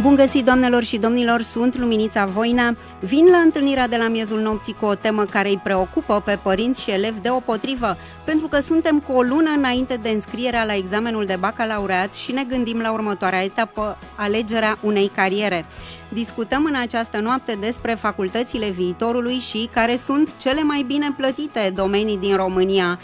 Bun găsit, doamnelor și domnilor, sunt Luminița Voina. Vin la întâlnirea de la miezul nopții cu o temă care îi preocupă pe părinți și elevi deopotrivă, pentru că suntem cu o lună înainte de înscrierea la examenul de bacalaureat și ne gândim la următoarea etapă, alegerea unei cariere. Discutăm în această noapte despre facultățile viitorului și care sunt cele mai bine plătite domenii din România.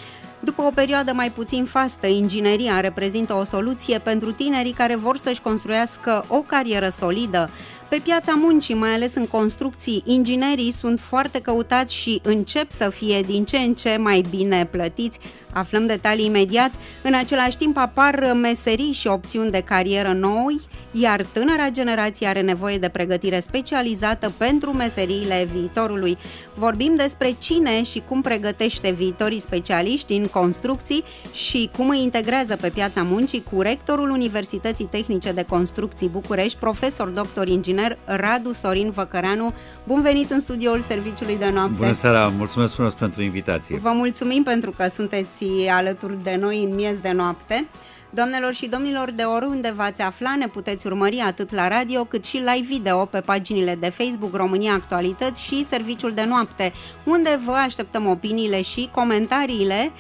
După o perioadă mai puțin fastă, ingineria reprezintă o soluție pentru tinerii care vor să-și construiască o carieră solidă. Pe piața muncii, mai ales în construcții, inginerii sunt foarte căutați și încep să fie din ce în ce mai bine plătiți, Aflăm detalii imediat. În același timp apar meserii și opțiuni de carieră noi, iar tânăra generație are nevoie de pregătire specializată pentru meseriile viitorului. Vorbim despre cine și cum pregătește viitorii specialiști în construcții și cum îi integrează pe piața muncii cu rectorul Universității Tehnice de Construcții București, profesor doctor inginer Radu Sorin Văcăreanu. Bun venit în studioul Serviciului de Noapte! Bună seara! Mulțumesc frumos pentru invitație! Vă mulțumim pentru că sunteți alături de noi în miez de noapte. Doamnelor și domnilor, de oriunde v-ați afla, ne puteți urmări atât la radio cât și live video pe paginile de Facebook România Actualități și Serviciul de Noapte, unde vă așteptăm opiniile și comentariile.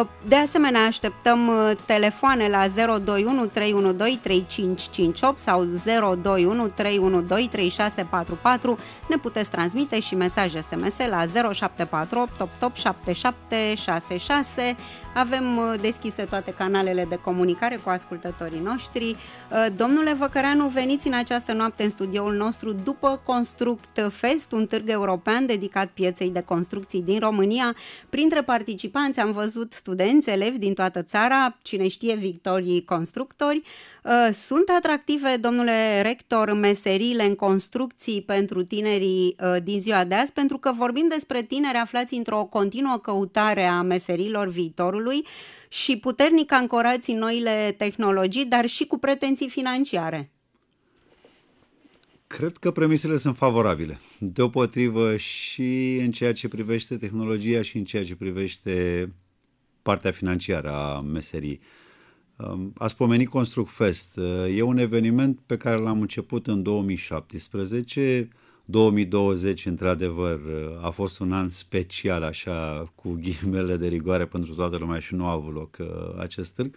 Uh, de asemenea, așteptăm uh, telefoane la 021 312 3558 sau 021 312 3644. Ne puteți transmite și mesaje SMS la 0748 avem uh, deschise toate canalele de comunicare cu ascultătorii noștri. Uh, domnule Văcăreanu, veniți în această noapte în studioul nostru după Construct Fest, un târg european dedicat pieței de construcții din România. Printre participanți am văzut studenți, elevi din toată țara, cine știe, victorii constructori. Uh, sunt atractive, domnule rector, meserile în construcții pentru tinerii uh, din ziua de azi, pentru că vorbim despre tineri aflați într-o continuă căutare a meserilor viitorului și puternic ancorați în noile tehnologii, dar și cu pretenții financiare. Cred că premisele sunt favorabile. Deopotrivă și în ceea ce privește tehnologia și în ceea ce privește partea financiară a meserii. Uh, Um, ați pomenit Construct Fest. Uh, e un eveniment pe care l-am început în 2017. 2020, într-adevăr, uh, a fost un an special, așa, cu ghimele de rigoare pentru toată lumea și nu a avut loc uh, acest târg.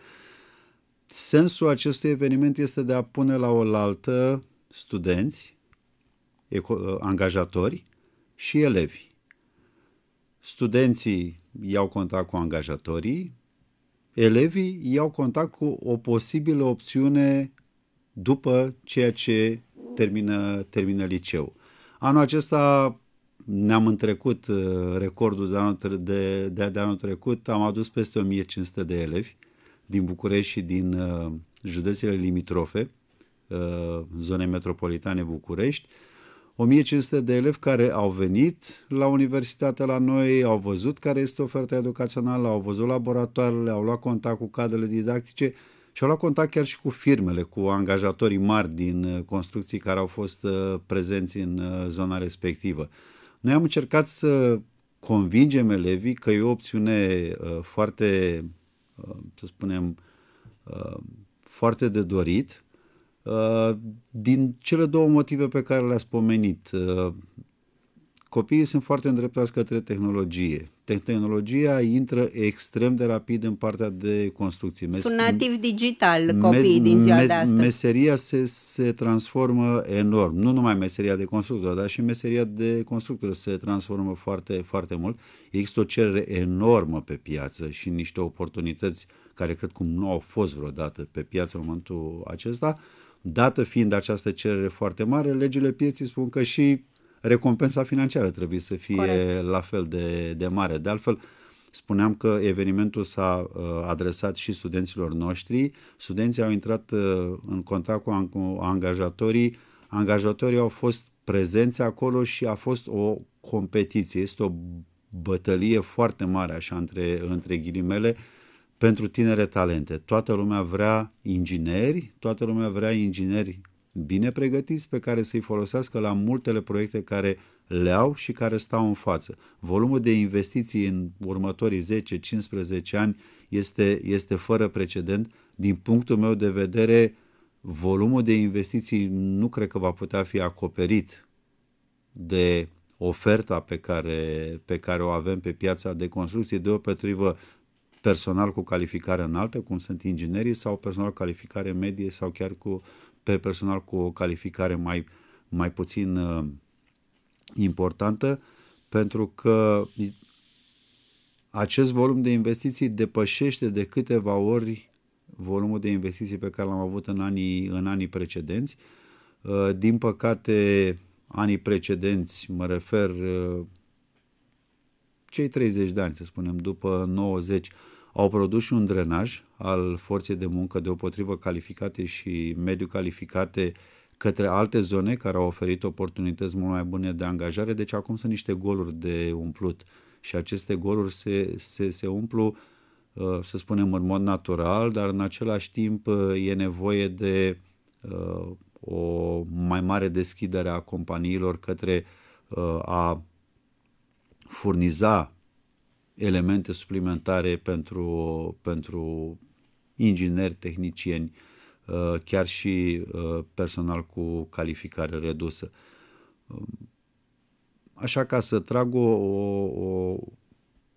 Sensul acestui eveniment este de a pune la oaltă studenți, angajatori și elevi. Studenții iau contact cu angajatorii, elevii iau contact cu o posibilă opțiune după ceea ce termină, termină liceu. Anul acesta ne-am întrecut uh, recordul de anul, de, de, de anul trecut, am adus peste 1500 de elevi din București și din uh, județele limitrofe, uh, zone metropolitane București, 1500 de elevi care au venit la universitate la noi, au văzut care este oferta educațională, au văzut laboratoarele, au luat contact cu cadrele didactice și au luat contact chiar și cu firmele, cu angajatorii mari din uh, construcții care au fost uh, prezenți în uh, zona respectivă. Noi am încercat să convingem elevii că e o opțiune foarte, să spunem, foarte de dorit, Uh, din cele două motive pe care le-ați pomenit, uh, copiii sunt foarte îndreptați către tehnologie. Tehnologia intră extrem de rapid în partea de construcții. sunt nativ digital copiii me- din ziua me- de astăzi. Meseria se, se transformă enorm. Nu numai meseria de constructor, dar și meseria de constructor se transformă foarte, foarte mult. Există o cerere enormă pe piață și niște oportunități care cred cum nu au fost vreodată pe piață în momentul acesta. Uh, Dată fiind această cerere foarte mare, legile pieții spun că și recompensa financiară trebuie să fie Corect. la fel de, de mare. De altfel, spuneam că evenimentul s-a uh, adresat și studenților noștri. Studenții au intrat uh, în contact cu, cu angajatorii. Angajatorii au fost prezenți acolo și a fost o competiție. Este o bătălie foarte mare, așa, între, între ghilimele. Uh, pentru tinere talente. Toată lumea vrea ingineri, toată lumea vrea ingineri bine pregătiți pe care să-i folosească la multele proiecte care le au și care stau în față. Volumul de investiții în următorii 10-15 ani este, este fără precedent. Din punctul meu de vedere, volumul de investiții nu cred că va putea fi acoperit de oferta pe care, pe care o avem pe piața de construcție. De o personal cu calificare înaltă, cum sunt inginerii, sau personal cu calificare medie, sau chiar cu, pe personal cu o calificare mai, mai puțin uh, importantă, pentru că acest volum de investiții depășește de câteva ori volumul de investiții pe care l-am avut în anii, în anii precedenți. Uh, din păcate, anii precedenți, mă refer uh, cei 30 de ani, să spunem, după 90, au produs și un drenaj al forței de muncă deopotrivă calificate și mediu calificate către alte zone care au oferit oportunități mult mai bune de angajare, deci acum sunt niște goluri de umplut și aceste goluri se, se, se umplu, uh, să spunem, în mod natural, dar în același timp uh, e nevoie de uh, o mai mare deschidere a companiilor către a furniza elemente suplimentare pentru, pentru ingineri, tehnicieni, uh, chiar și uh, personal cu calificare redusă. Um, așa ca să trag o, o, o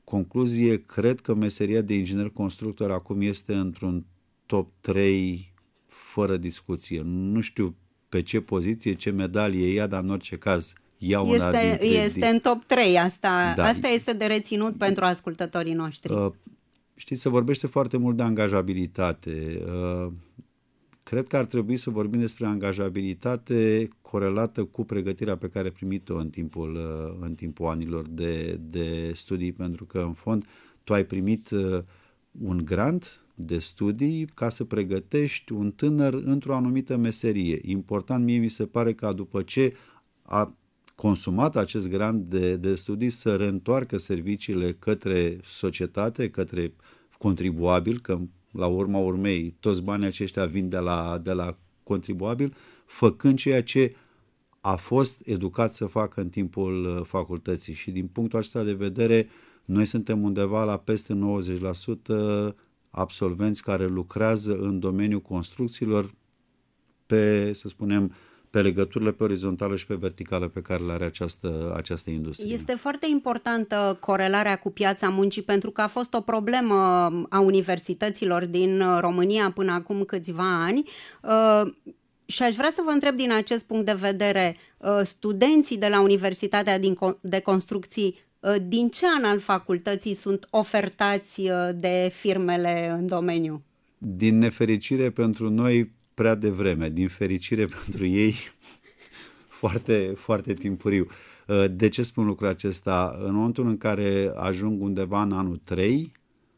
concluzie, cred că meseria de inginer constructor acum este într-un top 3 fără discuție. Nu știu pe ce poziție, ce medalie ia, dar în orice caz una este, dintre... Este în top 3, asta, da. asta este de reținut pentru ascultătorii noștri. Uh, știți, se vorbește foarte mult de angajabilitate. Uh, cred că ar trebui să vorbim despre angajabilitate corelată cu pregătirea pe care a primit-o în timpul, uh, în timpul anilor de, de studii, pentru că, în fond, tu ai primit uh, un grant de studii ca să pregătești un tânăr într-o anumită meserie. Important mie mi se pare că după ce a consumat acest grant de, de studii să reîntoarcă serviciile către societate, către contribuabil, că la urma urmei toți banii aceștia vin de la, de la contribuabil, făcând ceea ce a fost educat să facă în timpul uh, facultății și din punctul acesta de vedere noi suntem undeva la peste 90% uh, absolvenți care lucrează în domeniul construcțiilor pe, să spunem, pe legăturile pe orizontală și pe verticală pe care le are această, această industrie. Este foarte importantă corelarea cu piața muncii pentru că a fost o problemă a universităților din România până acum câțiva ani. Uh, și aș vrea să vă întreb din acest punct de vedere, uh, studenții de la Universitatea de Construcții, uh, din ce an al facultății sunt ofertați de firmele în domeniu? Din nefericire pentru noi, prea devreme, din fericire pentru ei, foarte, foarte timpuriu. Uh, de ce spun lucrul acesta? În momentul în care ajung undeva în anul 3,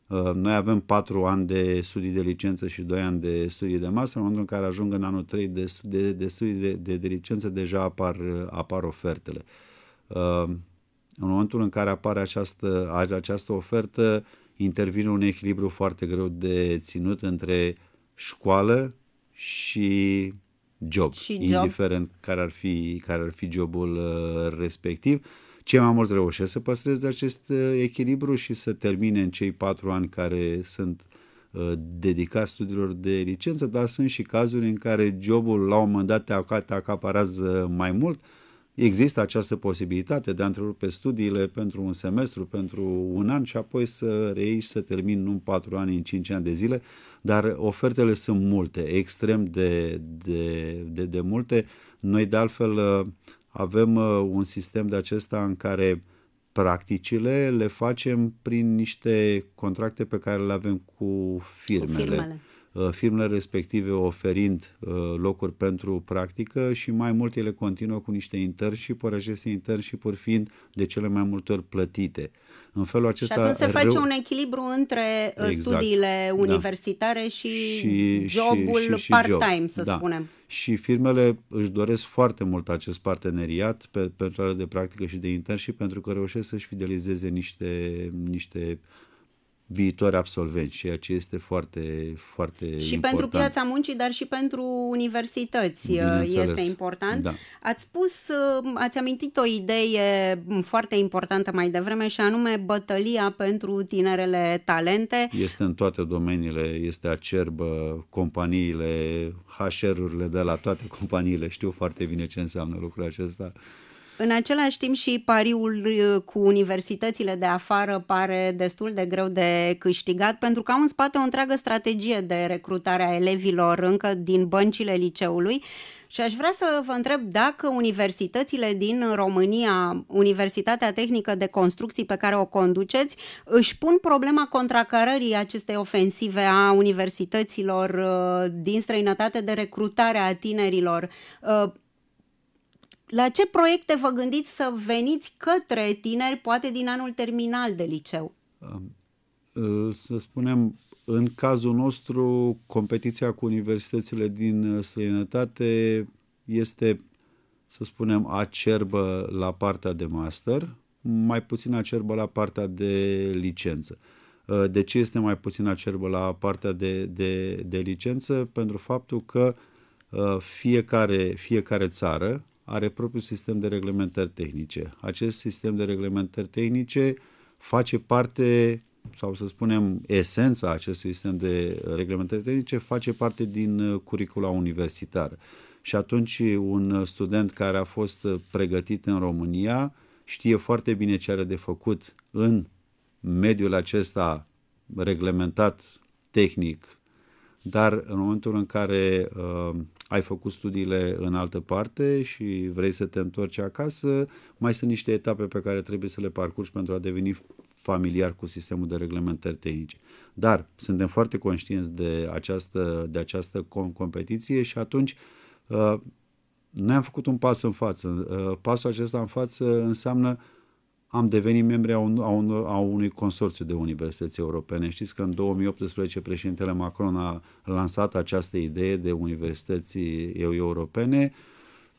uh, noi avem 4 ani de studii de licență și 2 ani de studii de master. În momentul în care ajung în anul 3 de, de, de studii de, de, de licență, deja apar, uh, apar ofertele. În momentul în care apare această, această ofertă, intervine un echilibru foarte greu de ținut între școală și job, și indiferent job. care ar fi, care ar fi jobul uh, respectiv. Cei mai mulți reușesc să păstreze acest uh, echilibru și să termine în cei patru ani care sunt uh, dedicat studiilor de licență, dar sunt și cazuri în care jobul la un moment dat te acaparează mai mult. Există această posibilitate de a întrerupe studiile pentru un semestru, pentru un an și apoi să reiești să termin nu în patru ani, în cinci ani de zile dar ofertele sunt multe, extrem de, de, de, de multe. Noi, de altfel, uh, avem uh, un sistem de acesta în care practicile le facem prin niște contracte pe care le avem cu firmele. Cu firmele. Uh, firmele respective oferind uh, locuri pentru practică și mai mult ele continuă cu niște internship-uri, aceste internship-uri fiind de cele mai multe ori plătite. În felul acesta... Și atunci se face rău... un echilibru între uh, exact. studiile da. universitare da. și, și jobul și, și, și part-time, job. să da. spunem. Și firmele își doresc foarte mult acest parteneriat pe, pentru de practică și de internship, și pentru că reușesc să-și fidelizeze niște, niște uh, viitori absolvenți, ceea ce este foarte, foarte și important. Și pentru piața muncii, dar și pentru universități uh, este important. Da. Ați spus, uh, ați amintit o idee foarte importantă mai devreme și anume bătălia pentru tinerele talente. Este în toate domeniile, este acerbă, companiile, HR-urile de la toate companiile știu foarte bine ce înseamnă lucrul acesta. În același timp și pariul uh, cu universitățile de afară pare destul de greu de câștigat pentru că au în spate o întreagă strategie de recrutare a elevilor încă din băncile liceului și aș vrea să vă întreb dacă universitățile din România, Universitatea Tehnică de Construcții pe care o conduceți, își pun problema contracărării acestei ofensive a universităților uh, din străinătate de recrutare a tinerilor. Uh, la ce proiecte vă gândiți să veniți către tineri, poate din anul terminal de liceu? Să spunem, în cazul nostru, competiția cu universitățile din străinătate este, să spunem, acerbă la partea de master, mai puțin acerbă la partea de licență. De ce este mai puțin acerbă la partea de, de, de licență? Pentru faptul că fiecare, fiecare țară, are propriul sistem de reglementări tehnice. Acest sistem de reglementări tehnice face parte, sau să spunem, esența acestui sistem de reglementări tehnice face parte din uh, curicula universitară. Și atunci un uh, student care a fost uh, pregătit în România știe foarte bine ce are de făcut în mediul acesta reglementat tehnic, dar în momentul în care uh, ai făcut studiile în altă parte și vrei să te întorci acasă, mai sunt niște etape pe care trebuie să le parcurgi pentru a deveni familiar cu sistemul de reglementări tehnice. Dar suntem foarte conștienți de această, de această competiție și atunci uh, noi am făcut un pas în față. Uh, pasul acesta în față înseamnă uh, am devenit membri a, un, a, un, a unui consorțiu de universități europene. Știți că în 2018 președintele Macron a lansat această idee de universități europene.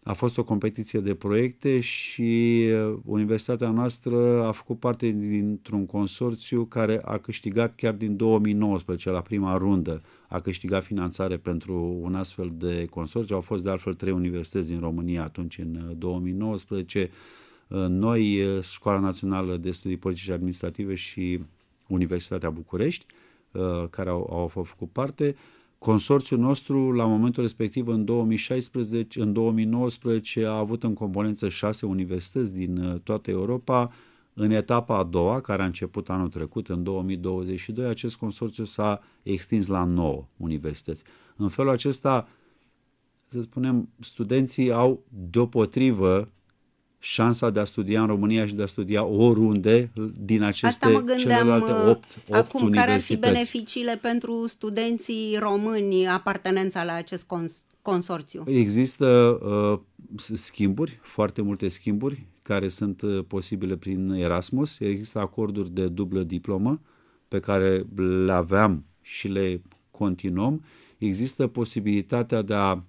A fost o competiție de proiecte și uh, universitatea noastră a făcut parte dintr-un consorțiu care a câștigat chiar din 2019 la prima rundă. A câștigat finanțare pentru un astfel de consorțiu. Au fost de altfel trei universități din România atunci în 2019 uh, noi, Școala Națională de Studii Politice și Administrative și Universitatea București, care au, au făcut parte, Consorțiul nostru, la momentul respectiv, în 2016, în 2019, a avut în componență șase universități din toată Europa. În etapa a doua, care a început anul trecut, în 2022, acest consorțiu s-a extins la nouă universități. În felul acesta, să spunem, studenții au deopotrivă șansa de a studia în România și de a studia oriunde din aceste Asta mă gândeam, celelalte 8, uh, 8 acum, universități. care ar fi beneficiile pentru studenții români apartenența la acest cons- consorțiu? Există uh, schimburi, foarte multe schimburi care sunt uh, posibile prin Erasmus. Există acorduri de dublă diplomă pe care le aveam și le continuăm. Există posibilitatea de a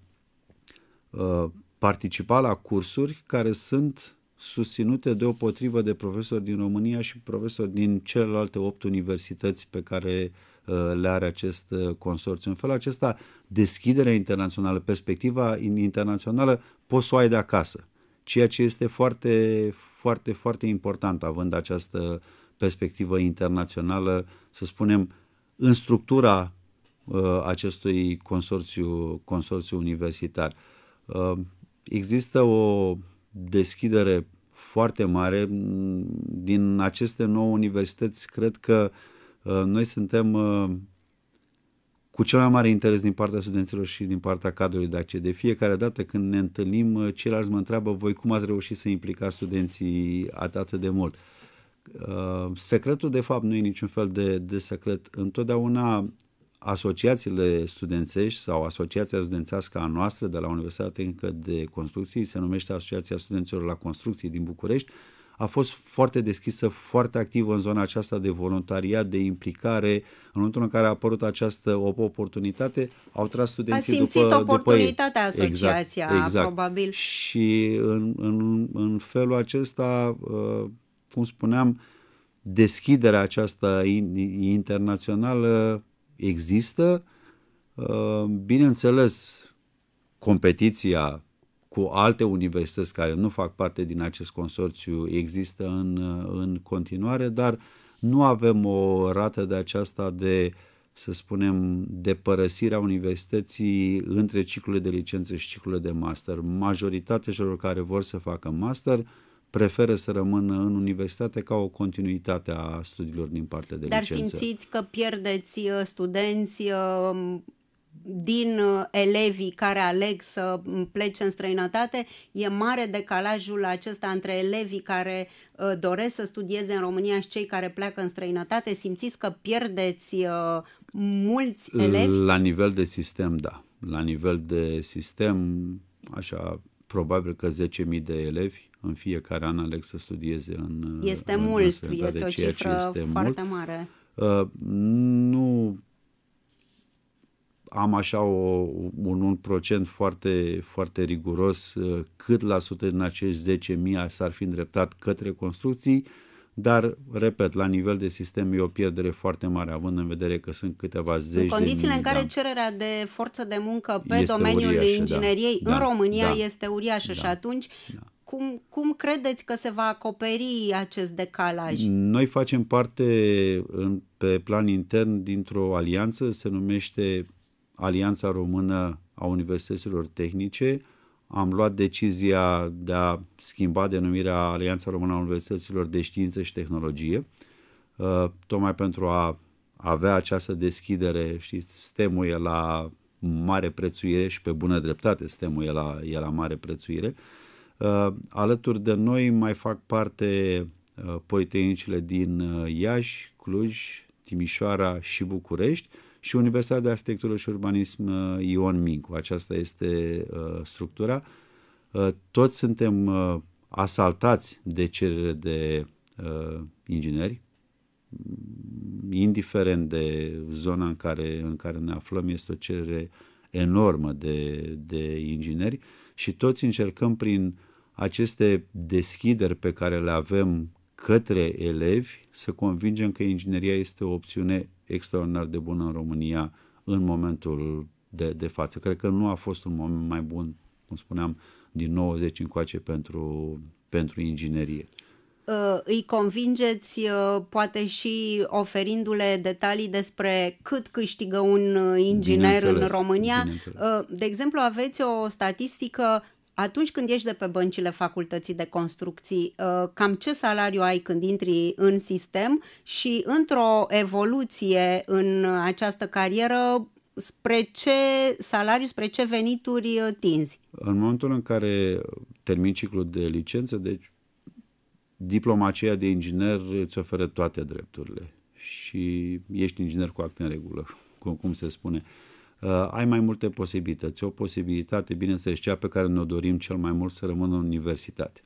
uh, participa la cursuri care sunt susținute deopotrivă de profesori din România și profesori din celelalte opt universități pe care uh, le are acest uh, consorțiu. În felul acesta, deschiderea internațională, perspectiva internațională, poți să o ai de acasă, ceea ce este foarte, foarte, foarte important, având această perspectivă internațională, să spunem, în structura uh, acestui consorțiu, consorțiu universitar există o deschidere foarte mare. Mm, din aceste nouă universități, cred că uh, noi suntem uh, cu cel mai mare interes din partea studenților și din partea cadrului de acces. De fiecare dată când ne întâlnim, uh, ceilalți mă întreabă voi cum ați reușit să implicați studenții atât de mult. Secretul, de fapt, nu e niciun fel de, de secret. Întotdeauna asociațiile studențești sau asociația studențească a noastră de la Universitatea Tehnică de Construcții, se numește Asociația Studenților la Construcții din București, a fost foarte deschisă, foarte activă în zona aceasta de voluntariat, de implicare. În momentul în care a apărut această oportunitate, au tras studenții după A simțit după, oportunitatea după ei. asociația, exact, exact. probabil. Și în, în, în felul acesta, uh, cum spuneam, deschiderea aceasta internațională există, uh, bineînțeles, competiția cu alte universități care nu fac parte din acest consorțiu există în, uh, în continuare, dar nu avem o rată de aceasta de, să spunem, de părăsirea universității între ciclurile de licență și ciclurile de master. Majoritatea celor care vor să facă master uh, preferă să rămână în universitate ca o continuitate a studiilor din partea de Dar licență. Dar simțiți că pierdeți uh, studenți uh, din uh, elevii care aleg să mm, plece în străinătate, e mare decalajul acesta între elevii care doresc să studieze în România și cei care pleacă în străinătate? Simțiți că pierdeți mulți elevi? La nivel de sistem, da. La nivel de sistem, așa, probabil că 10.000 de elevi în fiecare an aleg să studieze în Este în mult, este o cifră este foarte mult. mare. Uh, nu am așa o, un, un procent foarte, foarte riguros uh, cât la sute din acești 10.000 s-ar fi îndreptat către construcții, dar, repet, la nivel de sistem e o pierdere foarte mare, având în vedere că sunt câteva zeci În condițiile de mii, în care da. cererea de forță de muncă pe domeniul uriașă, da. ingineriei da, în da, România da, este uriașă da, și atunci da cum, cum credeți că se va acoperi acest decalaj? Noi facem parte în, pe plan intern dintr-o alianță, se numește Alianța Română a Universităților Tehnice. Am luat decizia de a schimba denumirea Alianța Română a Universităților de Știință și Tehnologie, uh, tocmai pentru a avea această deschidere, știți, stemul e la mare prețuire și pe bună dreptate stemul e la, e la mare prețuire. Uh, Uh, alături de noi mai fac parte uh, politehnicile din uh, Iași, Cluj, Timișoara și București și Universitatea de Arhitectură și Urbanism Ion Mincu. Aceasta este structura. Toți suntem asaltați de cerere de ingineri, indiferent de zona în care, în care ne aflăm, este o cerere enormă de, de ingineri și toți încercăm prin aceste deschideri pe care le avem către elevi, să convingem că ingineria este o opțiune extraordinar de bună în România în momentul de, de față. Cred că nu a fost un moment mai bun, cum spuneam, din 90 încoace pentru, pentru inginerie ă, îi convingeți ă, poate și oferindu-le detalii despre cât câștigă un ă, inginer în România. De exemplu, aveți o statistică atunci când ești de pe băncile facultății de construcții, uh, cam ce salariu ai când intri în sistem și într-o evoluție în această carieră, spre ce salariu, spre ce venituri uh, tinzi? În momentul în care termin ciclul de licență, deci diploma aceea de inginer îți oferă toate drepturile și ești inginer cu act în regulă, cum, cum se spune. Uh, Uh, ai mai multe posibilități. O posibilitate, bineînțeles, cea pe care ne-o dorim cel mai mult să rămână în universitate.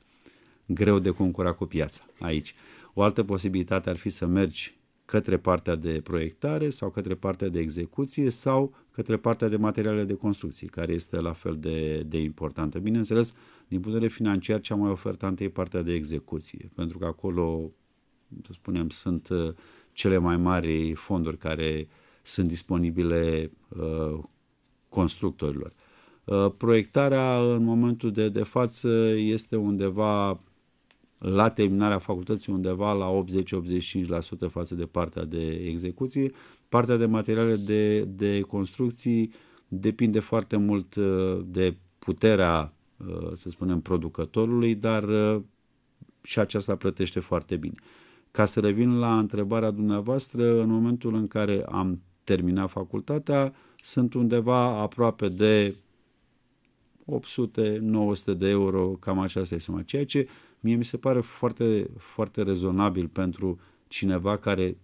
Greu de concura cu piața aici. O altă posibilitate ar fi să mergi către partea de proiectare sau către partea de execuție sau către partea de materiale de construcții, care este la fel de, de importantă. Bineînțeles, din punct de vedere financiar, cea mai ofertantă e partea de execuție, pentru că acolo, să spunem, sunt uh, cele mai mari fonduri care uh, sunt disponibile uh, constructorilor. Uh, proiectarea în momentul de, de față este undeva la terminarea facultății undeva la 80-85% față de partea de execuție. Partea de materiale de, de construcții depinde foarte mult uh, de puterea, să spunem, producătorului, dar și aceasta plătește foarte bine. Ca să revin la întrebarea dumneavoastră, în momentul în care am termina facultatea, sunt undeva aproape de 800-900 de euro, cam așa este suma, ceea ce mie mi se pare foarte, foarte rezonabil pentru cineva care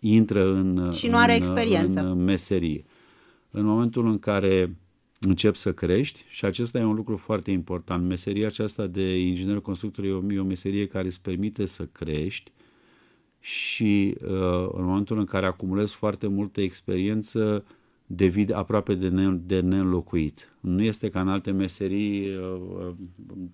intră în, și nu are în, experiență. în meserie. În momentul în care încep să crești și acesta e un lucru foarte important. Meseria aceasta de inginer constructor e o, e o meserie care îți permite să crești, și uh, în momentul în care acumulezi foarte multă experiență, devine aproape de, ne, de neînlocuit. Nu este ca în alte meserii uh,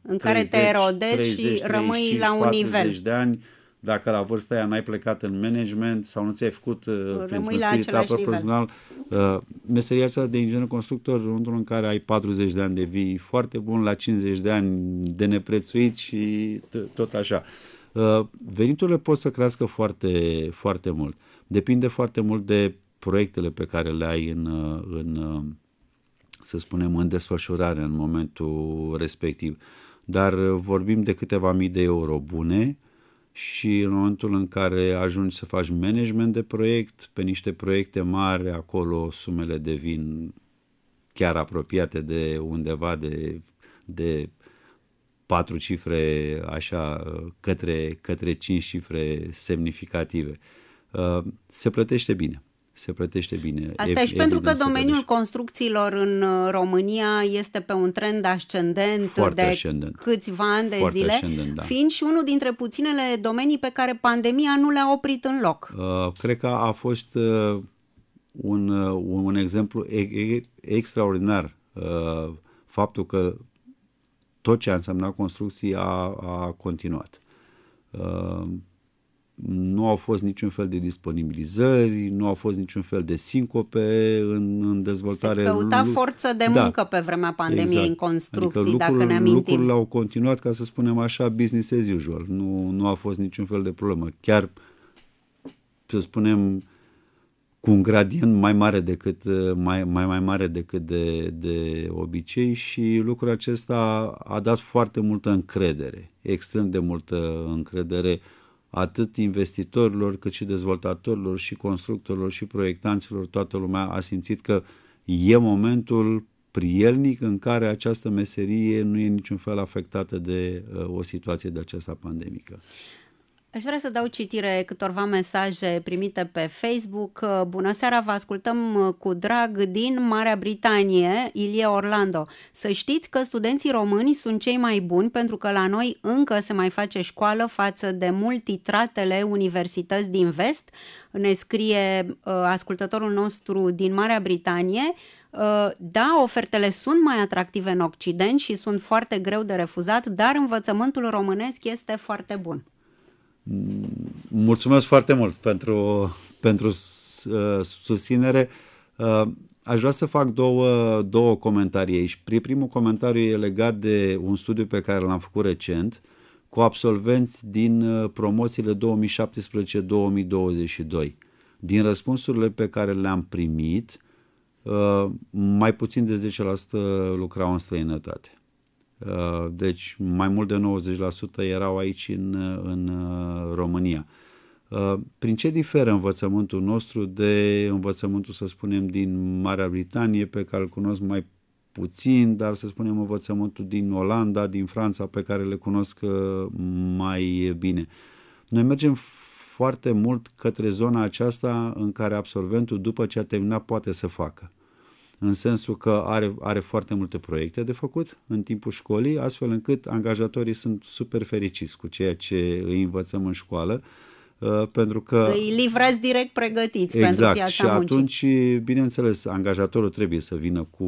în 30, care te erodezi 30, și 30, rămâi 35, la un nivel. de ani, dacă la vârsta aia n-ai plecat în management sau nu ți-ai făcut uh, printr-un spirit profesional, meseria asta de inginer constructor, în momentul în care ai 40 de ani vii, foarte bun, la 50 de ani de neprețuit și tot așa. Uh, Uh, veniturile pot să crească foarte, foarte mult. Depinde foarte mult de proiectele pe care le ai în, uh, în uh, să spunem, în desfășurare în momentul respectiv. Dar vorbim de câteva mii de euro bune și în momentul în care ajungi să faci management de proiect, pe niște proiecte mari, acolo sumele devin chiar apropiate de undeva de, de patru cifre așa către, către cinci cifre semnificative. Uh, se plătește bine se plătește bine. Asta e și pentru că domeniul construcțiilor în uh, România este pe un trend ascendent Foarte de ascendent. câțiva ani de Foarte zile, ascendent, da. fiind și unul dintre puținele domenii pe care pandemia nu le-a oprit în loc. Uh, cred că a fost uh, un, un, uh, un exemplu e- e- extraordinar uh, faptul că tot ce a însemnat construcții a, a continuat. Uh, nu au fost niciun fel de disponibilizări, nu au fost niciun fel de sincope în, în dezvoltare. Se căuta Lu- forță de da. muncă da. pe vremea pandemiei exact. în adică construcții, adică lucrurile, dacă ne amintim. Lucrurile au continuat, ca să spunem așa, business as usual. Nu, nu a fost niciun fel de problemă. Chiar, să spunem, cu un gradient mai mare decât, uh, mai, mai, mai mare decât de, de obicei și lucrul acesta a dat foarte multă încredere, extrem de multă încredere atât investitorilor cât și dezvoltatorilor și constructorilor și proiectanților, toată lumea a simțit că e momentul prielnic în care această meserie nu e niciun fel afectată de uh, o situație de aceasta pandemică. Aș vrea să dau citire câtorva mesaje primite pe Facebook. Uh, bună seara, vă ascultăm uh, cu drag din Marea Britanie, Ilie Orlando. Să știți că studenții români sunt cei mai buni pentru că la noi încă se mai face școală față de multitratele universități din vest. Ne scrie uh, ascultătorul nostru din Marea Britanie da, ofertele sunt mai atractive în Occident și sunt foarte greu de refuzat, dar învățământul românesc este foarte bun. Mulțumesc foarte mult pentru, pentru uh, susținere. Uh, aș vrea să fac două, două comentarii aici. Primul comentariu e legat de un studiu pe care l-am făcut recent cu absolvenți din uh, promoțiile 2017-2022. Din răspunsurile pe care le-am primit, uh, mai puțin de 10% lucrau în străinătate. Uh, deci mai mult de 90% erau aici în, uh, în uh, România. Prin ce diferă învățământul nostru de învățământul, să spunem, din Marea Britanie, pe care îl cunosc mai puțin, dar să spunem învățământul din Olanda, din Franța, pe care le cunosc mai bine. Noi mergem foarte mult către zona aceasta în care absolventul, după ce a terminat, poate să facă în sensul că are, are foarte multe proiecte de făcut în timpul școlii, astfel încât angajatorii sunt super fericiți cu ceea ce îi învățăm în școală, uh, pentru că... Îi livrați direct pregătiți exact, pentru piața și atunci, muncii. bineînțeles, angajatorul trebuie să vină cu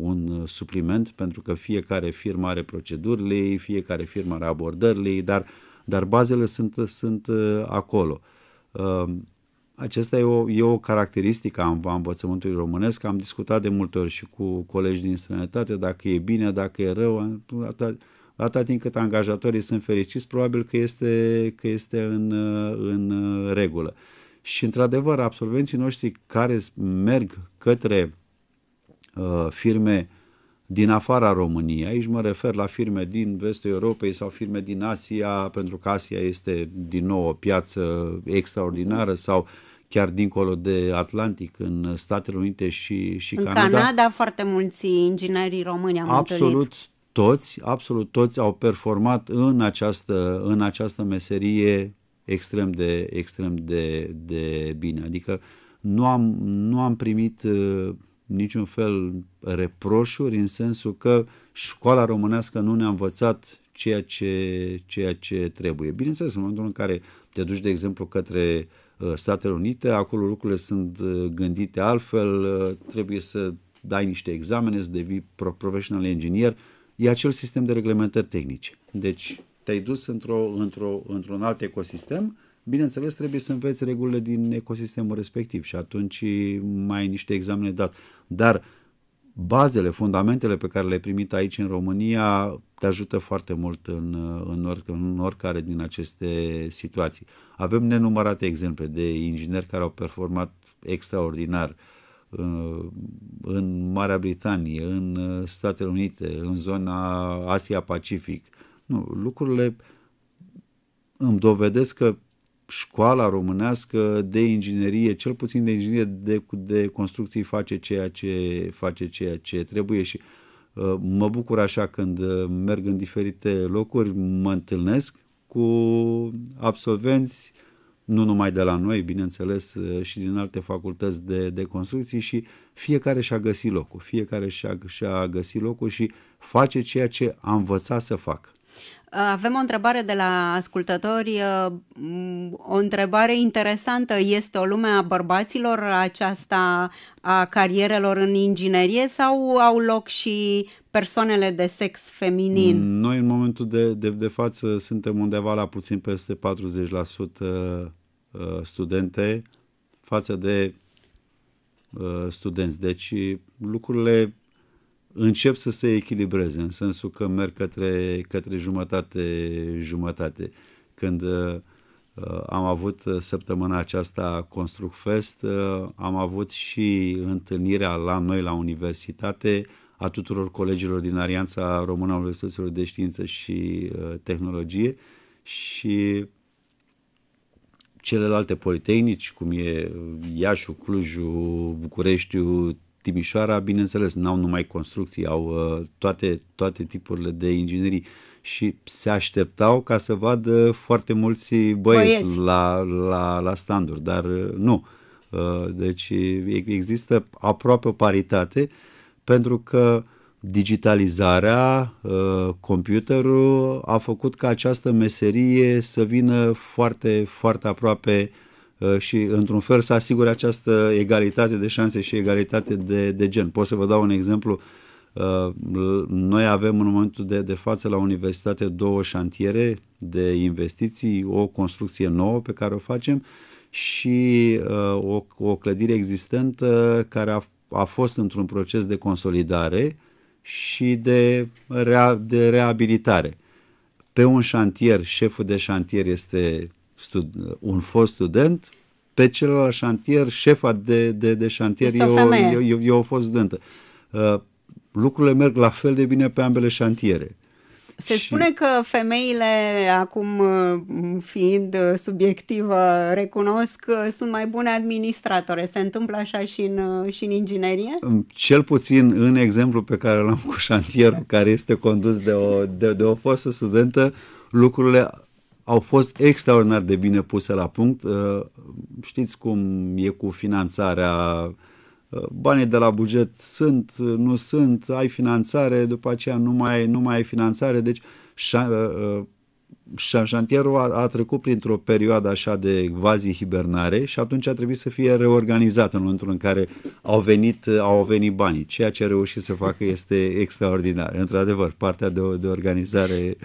un supliment, pentru că fiecare firmă are procedurile fiecare firmă are abordările dar, dar bazele sunt, sunt uh, acolo. Uh, acesta e o, e o caracteristică a învățământului românesc. Am discutat de multe ori și cu colegi din străinătate dacă e bine, dacă e rău. Atâta, atâta timp cât angajatorii sunt fericiți, probabil că este, că este în, în regulă. Și, într-adevăr, absolvenții noștri care merg către uh, firme din afara României, aici mă refer la firme din vestul Europei sau firme din Asia, pentru că Asia este, din nou, o piață extraordinară, sau uh, chiar dincolo de Atlantic, în Statele Unite și, și în Canada. În Canada foarte mulți ingineri români am Absolut întâlnit. toți, absolut toți au performat în această, în această meserie extrem de, extrem de, de bine. Adică nu am, nu am primit uh, niciun fel reproșuri în sensul că școala românească nu ne-a învățat ceea ce, ceea ce trebuie. Bineînțeles, în momentul în care te duci, de exemplu, către uh, Uh, Statele Unite, acolo lucrurile sunt uh, gândite altfel, uh, trebuie să dai niște examene, să devii professional engineer, e acel sistem de reglementări tehnice. Deci te-ai dus într-o, într-o, într-un alt ecosistem, bineînțeles trebuie să înveți regulile din ecosistemul respectiv și atunci mai ai niște examene dat. Dar bazele, fundamentele pe care le-ai primit aici în România te ajută foarte mult în, în, or, în oricare din aceste situații. Avem nenumărate exemple de ingineri care au performat extraordinar uh, în, Marea Britanie, în uh, Statele Unite, în zona Asia-Pacific. Nu, lucrurile îmi dovedesc că școala românească de inginerie, cel puțin de inginerie de, de construcții, face ceea ce face ceea ce trebuie și Uh, mă bucur așa când uh, merg în diferite locuri, mă întâlnesc cu absolvenți, nu numai de la noi, bineînțeles, uh, și din alte facultăți de, de construcții și fiecare și-a găsit locul, fiecare și-a, și-a găsit locul și face ceea ce a învățat să facă. Avem o întrebare de la ascultători, uh, o întrebare interesantă. Este o lume a bărbaților aceasta a carierelor în inginerie sau au loc și persoanele de sex feminin? Mm, noi în momentul de, de, de față suntem undeva la puțin peste 40% uh, studente față de uh, studenți. Deci lucrurile încep să se echilibreze, în sensul că merg către, către jumătate, jumătate. Când uh, am avut uh, săptămâna aceasta Construct Fest, uh, am avut și întâlnirea la noi la universitate a tuturor colegilor din Alianța Română a Universităților de Știință și uh, Tehnologie și celelalte politehnici, cum e Iașu, Clujul, Bucureștiul, Timișoara, bineînțeles, n-au numai construcții, au uh, toate, toate tipurile de inginerii și se așteptau ca să vadă foarte mulți băieți, băieți. La, la, la standuri, dar uh, nu. Uh, deci există aproape o paritate pentru că digitalizarea, computerul a făcut ca această meserie să vină foarte, foarte aproape uh, Uh, și într-un fel să asigure această egalitate de șanse și egalitate de, de gen. Pot să vă dau un exemplu. Uh, noi avem în momentul de, de față la universitate două șantiere de investiții, o construcție nouă pe care o facem și uh, o, o clădire existentă care a, a fost într-un proces de consolidare și de, rea, de reabilitare. Pe un șantier, șeful de șantier este stud, un fost student pe celălalt șantier, șefa de, de, de șantier este eu, eu, femeie. o, o fost studentă. Uh, lucrurile merg la fel de bine pe ambele șantiere. Se și... spune că femeile, acum uh, fiind uh, subiectivă, recunosc că uh, sunt mai bune administratore. Se întâmplă așa și în, și în inginerie? Cel puțin în exemplu pe care l-am cu șantierul, care este condus de o, de, de o fostă studentă, lucrurile au fost extraordinar de bine puse la punct. Uh, știți cum e cu finanțarea uh, banii de la buget sunt, uh, nu sunt, ai finanțare, după aceea nu mai, nu mai ai finanțare, deci șantierul a, a trecut printr-o perioadă așa de vazii hibernare și atunci a trebuit să fie reorganizat în momentul în care au venit, au venit banii. Ceea ce a reușit să facă este extraordinar. Într-adevăr, partea de, de organizare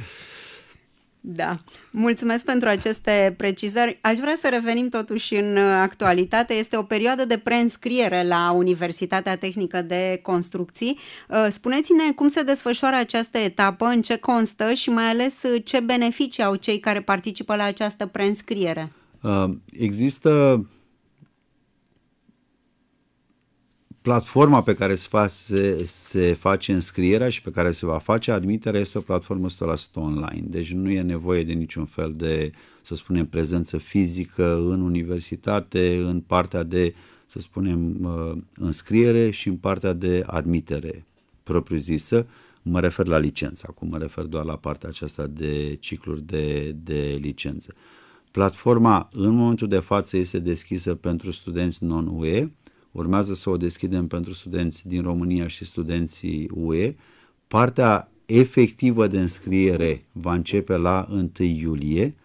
da. Mulțumesc pentru aceste precizări. Aș vrea să revenim totuși în uh, actualitate. Este o perioadă de preînscriere la Universitatea Tehnică de Construcții. Uh, spuneți-ne cum se desfășoară această etapă, în ce constă și mai ales uh, ce beneficii au cei care participă la această preînscriere. Există platforma pe care se, face, se face înscrierea și pe care se va face admiterea este o platformă 100% online. Deci nu e nevoie de niciun fel de, să spunem, prezență fizică în universitate, în partea de, să spunem, înscriere și în partea de admitere propriu-zisă. Mă refer la licență, acum mă refer doar la partea aceasta de cicluri de, de licență. Platforma în momentul de față este deschisă pentru studenți non-UE, urmează să o deschidem pentru studenți din România și studenții UE. Partea efectivă de înscriere va începe la 1 iulie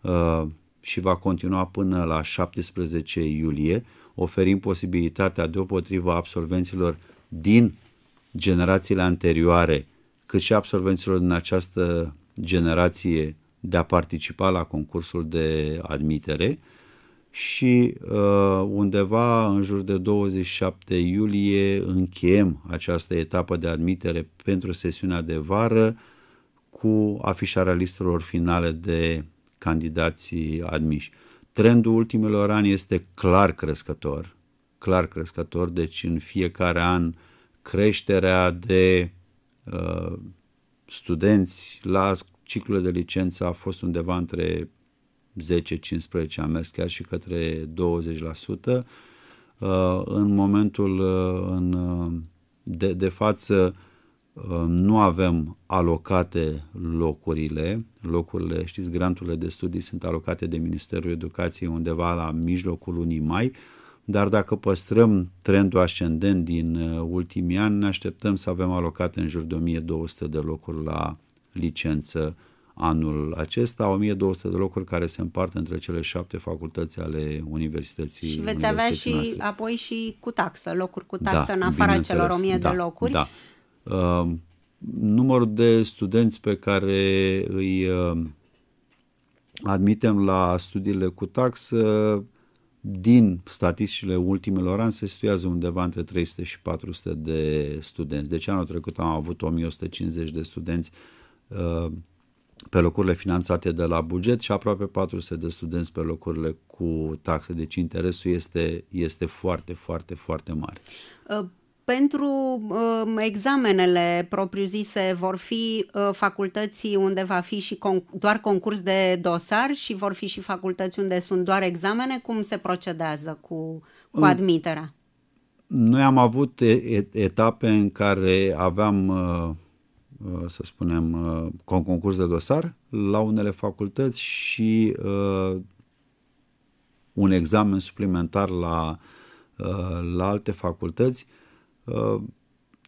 uh, și va continua până la 17 iulie, Oferim posibilitatea deopotrivă absolvenților din generațiile anterioare, cât și absolvenților din această generație de a participa la concursul de admitere și uh, undeva în jur de 27 iulie încheiem această etapă de admitere pentru sesiunea de vară cu afișarea listelor finale de candidații admiși. Trendul ultimelor ani este clar crescător, clar crescător, deci în fiecare an creșterea de uh, studenți la ciclul de licență a fost undeva între 10-15 am mers chiar și către 20%. Uh, în momentul uh, în, uh, de, de față nu avem alocate locurile. Locurile, știți, granturile de studii sunt alocate de Ministerul Educației undeva la mijlocul lunii mai, dar dacă păstrăm trendul ascendent din ultimii ani, ne așteptăm să avem alocate în jur de 1200 de locuri la licență uh, anul acesta, 1200 de locuri care se împart între cele șapte facultăți ale universității. Și veți avea și noastre. apoi și cu taxă, locuri cu da, taxă da, în afara celor 1000 da, de da. locuri. Da. Uh, numărul de studenți pe care îi uh, admitem la studiile cu taxă din statisticile ultimelor ani se situează undeva între 300 și 400 de studenți. Deci anul trecut am avut 1150 de studenți uh, pe locurile finanțate de la buget și aproape 400 de studenți pe locurile cu taxe. Deci interesul este, este foarte, foarte, foarte mare. Uh pentru uh, examenele propriu-zise vor fi uh, facultății unde va fi și con- doar concurs de dosar și vor fi și facultăți unde sunt doar examene. Cum se procedează cu, cu admiterea? Noi am avut etape în care aveam uh, Uh, să spunem, un uh, concurs de dosar la unele facultăți și uh, un examen suplimentar la, la alte facultăți.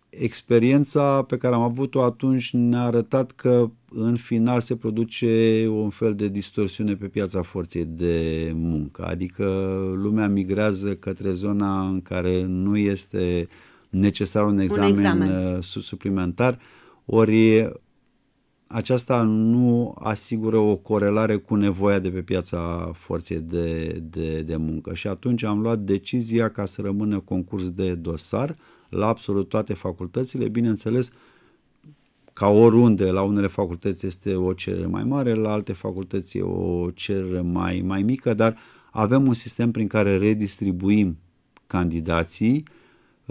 Experiența pe care am avut-o atunci ne-a arătat că în final se produce un fel de distorsiune pe piața forței de muncă, adică lumea migrează către zona în care nu este necesar un examen, un examen. suplimentar ori aceasta nu asigură o corelare cu nevoia de pe piața forței de, de, de muncă. Și atunci am luat decizia ca să rămână concurs de dosar la absolut toate facultățile, bineînțeles, ca oriunde, la unele facultăți este o cerere mai mare, la alte facultăți e o cerere mai, mai mică, dar avem un sistem prin care redistribuim candidații uh,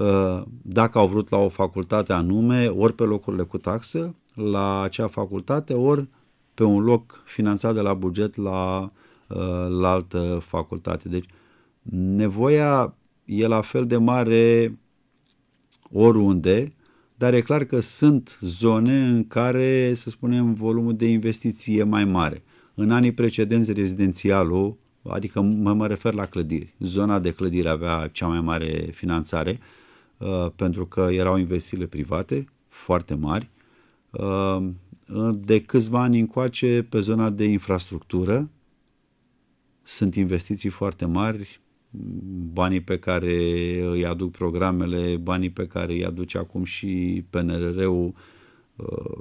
Ă, dacă au vrut la o facultate anume, ori pe locurile cu taxă la acea facultate, ori pe un loc finanțat de la buget la, ă, la altă facultate. Deci nevoia e la fel de mare oriunde, dar e clar că sunt zone în care, să spunem, volumul de investiții e mai mare. În anii precedenți rezidențialul, adică mă, mă refer la clădiri, zona de clădiri avea cea mai mare finanțare, uh, Uh, pentru că erau investițiile private foarte mari. Uh, de câțiva ani încoace, pe zona de infrastructură, sunt investiții foarte mari, banii pe care îi aduc programele, banii pe care îi aduce acum și PNRR-ul, uh,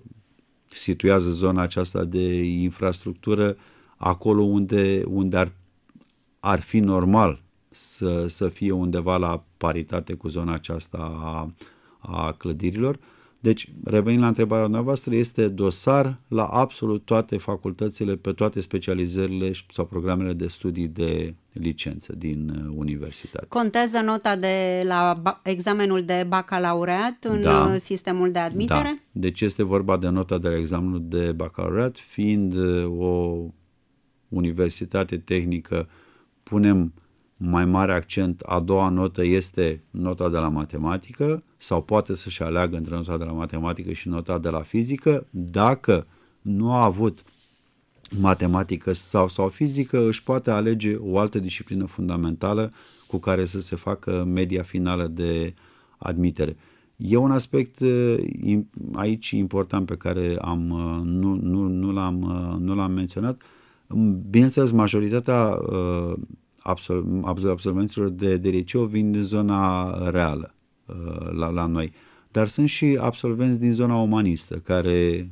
situează zona aceasta de infrastructură acolo unde, unde ar, ar fi normal să, să fie undeva la paritate cu zona aceasta a, a clădirilor. Deci, revenind la întrebarea noastră, este dosar la absolut toate facultățile, pe toate specializările sau programele de studii de licență din uh, universitate. Contează nota de la examenul de bacalaureat în da, uh, sistemul de admitere? Da. Deci este vorba de nota de la examenul de bacalaureat, fiind uh, o universitate tehnică, punem uh, mai mare accent, a doua notă este nota de la matematică sau poate să-și aleagă între nota de la matematică și nota de la fizică. Dacă nu a avut matematică sau, sau fizică, își poate alege o altă disciplină fundamentală cu care să se facă media finală de admitere. E un aspect uh, aici important pe care am, uh, nu, nu, nu, l-am, uh, nu l-am menționat. Bineînțeles, majoritatea absol- absolvenților de, de liceu vin din zona reală uh, la, la noi. Dar sunt și absolvenți din zona umanistă care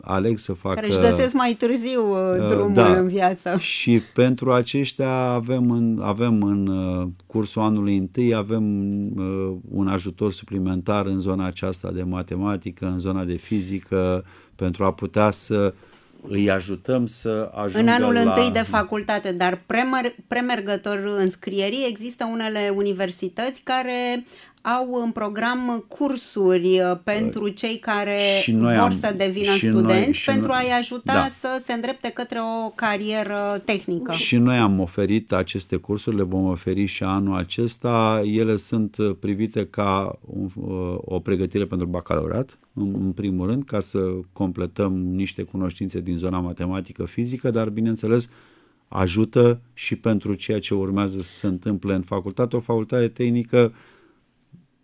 aleg să facă... Care își găsesc mai târziu uh, uh, da. drumul da, în viață. Și pentru aceștia avem în, avem în cursul anului întâi avem un ajutor suplimentar în zona aceasta de matematică, în zona de fizică, pentru a putea să îi ajutăm să ajungă În anul la... întâi de facultate, dar premer, premergător scrierii există unele universități care au în program cursuri uh, pentru păi, cei care și noi vor am, să devină și studenți, noi, și pentru noi, a-i ajuta da. să se îndrepte către o carieră tehnică. Și noi am oferit aceste cursuri, le vom oferi și anul acesta. Ele sunt uh, privite ca uh, o pregătire pentru bacalaureat, în primul rând, ca să completăm niște cunoștințe din zona matematică-fizică, dar, bineînțeles, ajută și pentru ceea ce urmează să se întâmple în facultate. O facultate tehnică uh,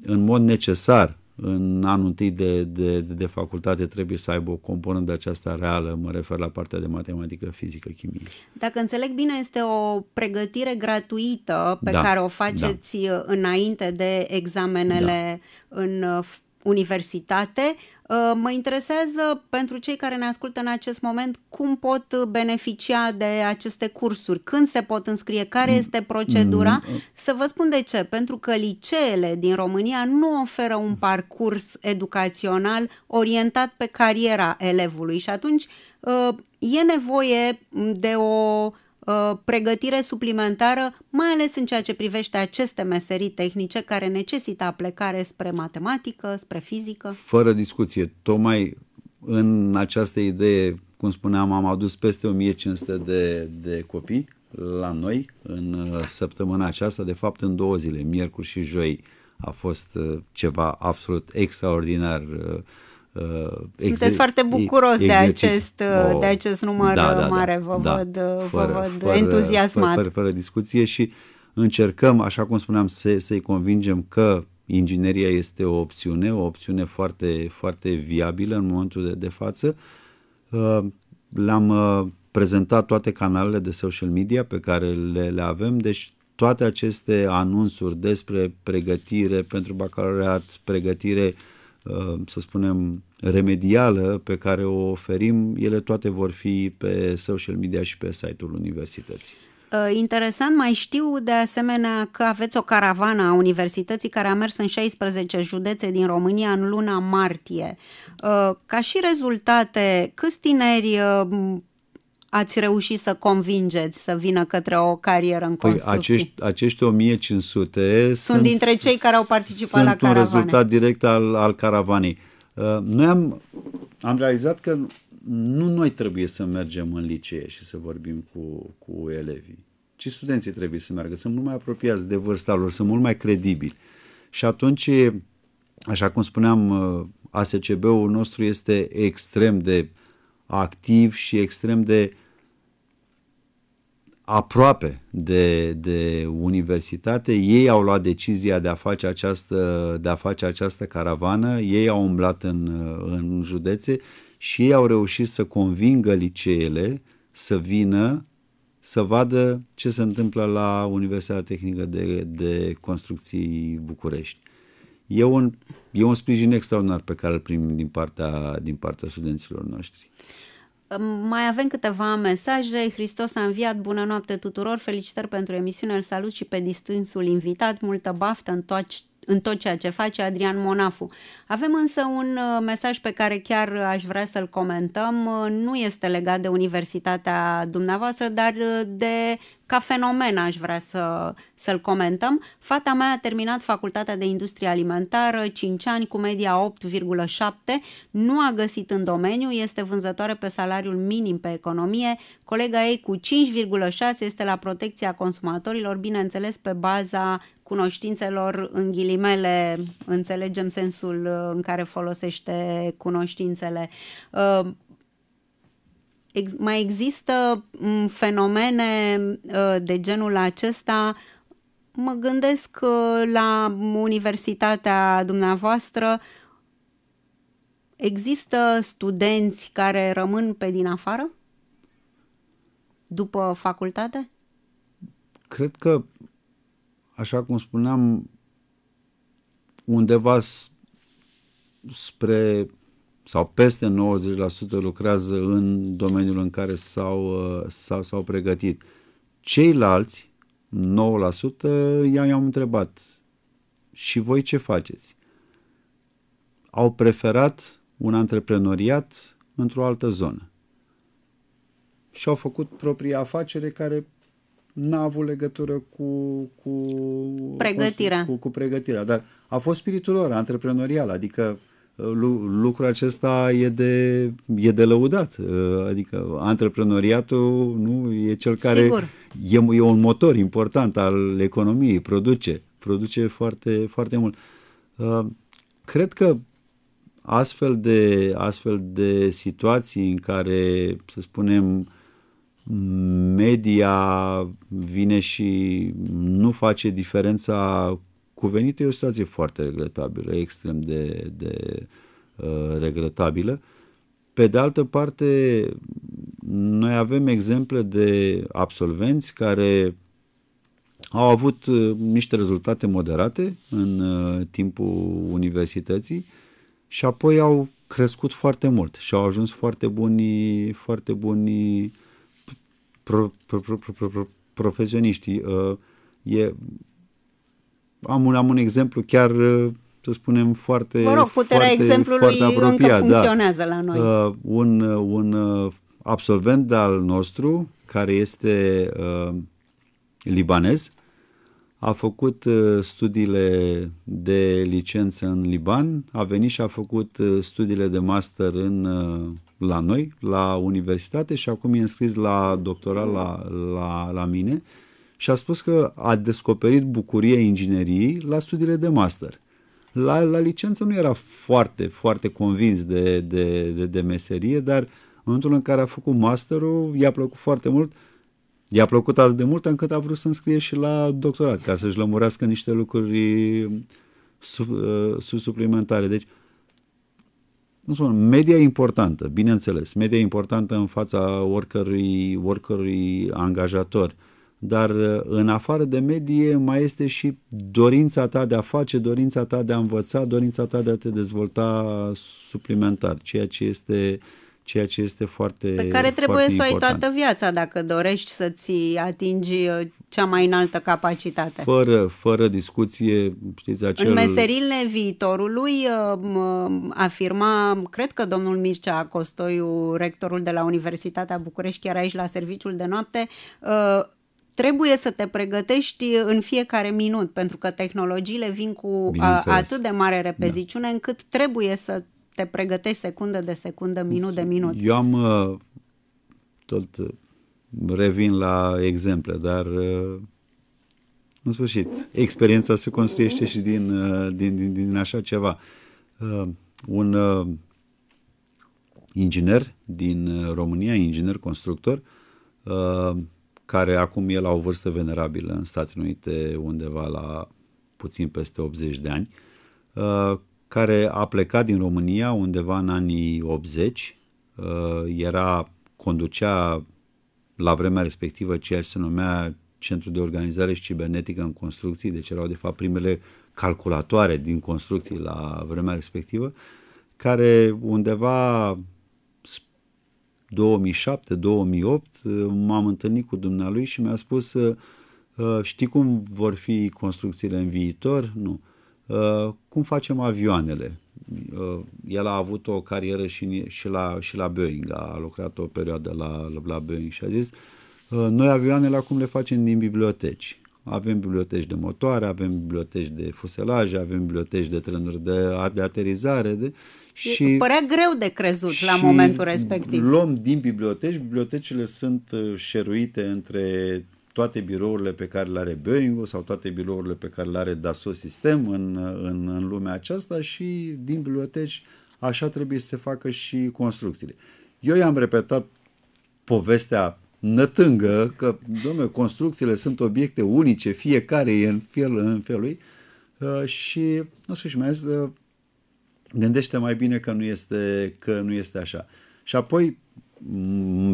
în mod necesar în anul întâi de, de, de, facultate trebuie să aibă o componentă aceasta reală, mă refer la partea de matematică, fizică, chimie. Dacă înțeleg bine, este o pregătire gratuită pe da, care o da. faceți da. înainte de examenele da. în uh, universitate. Ă, mă interesează pentru cei care ne ascultă în acest moment cum pot beneficia de aceste cursuri, când se pot înscrie, care este procedura. Mm, mm. Să vă spun de ce, pentru că liceele din România nu oferă un parcurs educațional orientat pe cariera elevului și atunci ă, e nevoie de o Uh, pregătire suplimentară, mai ales în ceea ce privește aceste meserii tehnice care necesită aplecare spre matematică, spre fizică? Fără discuție. Tocmai în această idee, cum spuneam, am adus peste 1500 de, de copii la noi în uh, săptămâna aceasta, de fapt în două zile, miercuri și joi. A fost uh, ceva absolut extraordinar Uh, Sunteți foarte bucuros de acest, uh, o, de acest număr da, da, da mare, vă da, văd, da, fără, vă văd fără, entuziasmat. Fără, fără, fără discuție și încercăm, așa cum spuneam, să, să-i convingem că ingineria este o opțiune, o opțiune foarte, foarte viabilă în momentul de, de față. Le-am prezentat toate canalele de social media pe care le, le avem, deci toate aceste anunțuri despre pregătire pentru bacalaureat, pregătire uh, Uh, să spunem, remedială pe care o oferim, ele toate vor fi pe social media și pe site-ul universității. Uh, interesant, mai știu de asemenea că aveți o caravană a universității care a mers în 16 județe din România în luna martie. Uh, ca și rezultate, câți tineri ați reușit să convingeți să vină către o carieră în păi construcții? Acești, acești 1500 sunt, sunt dintre cei care au participat la caravane. Sunt un rezultat direct al, al caravanei. Uh, noi am, am realizat că nu noi trebuie să mergem în licee și să vorbim cu, cu elevii, ci studenții trebuie să meargă, sunt mult mai apropiați de vârsta lor, sunt mult mai credibili. Și atunci, așa cum spuneam, uh, ASCB-ul nostru este extrem de uh, activ și extrem de aproape de, de universitate, ei au luat decizia de a face această, de a face această caravană, ei au umblat în, în județe și ei au reușit să convingă liceele să vină să vadă ce se întâmplă la Universitatea Tehnică de, de Construcții București e un, e un sprijin extraordinar pe care îl primim din partea, din partea studenților noștri. Mai avem câteva mesaje. Hristos a înviat. Bună noapte tuturor. Felicitări pentru emisiune. Îl salut și pe distinsul invitat. Multă baftă în toate în tot ceea ce face Adrian Monafu. Avem însă un uh, mesaj pe care chiar aș vrea să-l comentăm. Uh, nu este legat de universitatea dumneavoastră, dar uh, de ca fenomen aș vrea să, să-l comentăm. Fata mea a terminat facultatea de industrie alimentară, 5 ani cu media 8,7, nu a găsit în domeniu, este vânzătoare pe salariul minim pe economie, colega ei cu 5,6 este la protecția consumatorilor, bineînțeles pe baza cunoștințelor în ghilimele, înțelegem sensul în care folosește cunoștințele. Ă, ex- mai există fenomene ă, de genul acesta. Mă gândesc ă, la universitatea dumneavoastră. Există studenți care rămân pe din afară după facultate? Cred că, așa cum spuneam, undeva spre sau peste 90% lucrează în domeniul în care s-au, uh, s-au, s-au pregătit. Ceilalți, 9%, i-am întrebat și voi ce faceți? Au preferat un antreprenoriat într-o altă zonă și au făcut propria afacere care n-a avut legătură cu, cu pregătirea. Cu, cu pregătirea, dar a fost spiritul lor antreprenorial, adică lucrul acesta e de, e de lăudat. Uh, adică antreprenoriatul nu e cel care Sigur. E, e un motor important al economiei, produce, produce foarte, foarte mult. Uh, cred că astfel de, astfel de situații în care, să spunem, media vine și nu face diferența cuvenit, e o situație foarte regretabilă, extrem de, de uh, regretabilă. Pe de altă parte, noi avem exemple de absolvenți care au avut uh, niște rezultate moderate în uh, timpul universității și apoi au crescut foarte mult și au ajuns foarte buni, foarte buni pro, pro, pro, pro, pro, uh, e, am un, am un exemplu chiar, uh, să spunem, foarte Mă rog, puterea foarte, exemplului foarte apropiat, încă da. funcționează da. la noi. Uh, un, uh, un uh, absolvent al nostru, care este uh, libanez, a făcut studiile de licență în Liban, a venit și a făcut studiile de master în la noi, la universitate și acum e înscris la doctorat la, la, la mine. Uh, și a spus că a descoperit bucuria ingineriei la studiile de master. La, la licență nu era foarte, foarte convins de, de, de, de meserie, dar în momentul în care a făcut masterul, i-a plăcut foarte mult, i-a plăcut atât de mult încât a vrut să înscrie și la doctorat, ca să-și lămurească niște lucruri sub, uh, suplimentare. Deci, nu spun, media importantă, bineînțeles, media importantă în fața oricărui, oricărui angajator. Uh, dar uh, în afară de medie mai este și dorința ta de a face, dorința ta de a învăța, dorința ta de a te dezvolta suplimentar, ceea ce este ceea ce este foarte Pe care trebuie să o ai toată viața dacă dorești să-ți atingi uh, cea mai înaltă capacitate. Fără, fără discuție, știți, acel... În meserile viitorului uh, afirma, cred că domnul Mircea Costoiu, rectorul de la Universitatea București, chiar aici la serviciul de noapte, trebuie să te pregătești în fiecare minut, pentru că tehnologiile vin cu atât de mare repeziciune da. încât trebuie să te pregătești secundă de secundă, minut de minut. Eu am uh, tot uh, revin la exemple, dar uh, în sfârșit, experiența se construiește și din, din, din, din așa ceva. Un inginer din România, inginer constructor, care acum e la o vârstă venerabilă în Statele Unite, undeva la puțin peste 80 de ani, uh, care a plecat din România undeva în anii 80, uh, era, conducea la vremea respectivă ceea ce se numea Centrul de Organizare și Cibernetică în Construcții, deci erau de fapt primele calculatoare din construcții la vremea respectivă, care undeva 2007-2008 uh, m-am întâlnit cu dumnealui și mi-a spus uh, uh, știi cum vor fi construcțiile în viitor? Nu. Cum facem avioanele? El a avut o carieră și, și, la, și la Boeing, a lucrat o perioadă la, la Boeing și a zis noi avioanele acum le facem din biblioteci. Avem biblioteci de motoare, avem biblioteci de fuselaje, avem biblioteci de trenuri de, de aterizare, de, uh, și Părea greu de crezut la momentul respectiv. Luăm din biblioteci, bibliotecile sunt uh, șeruite între toate birourile pe care le are boeing sau toate birourile pe care le are Dassault System în, uh, în, în lumea aceasta și din biblioteci așa trebuie să se facă și construcțiile. Eu i-am repetat povestea nătângă că, domnule, construcțiile sunt obiecte unice, fiecare e în, fel, în felul ei uh, și, nu știu, și mai zis, gândește mai bine că nu este, că nu este așa. Și apoi,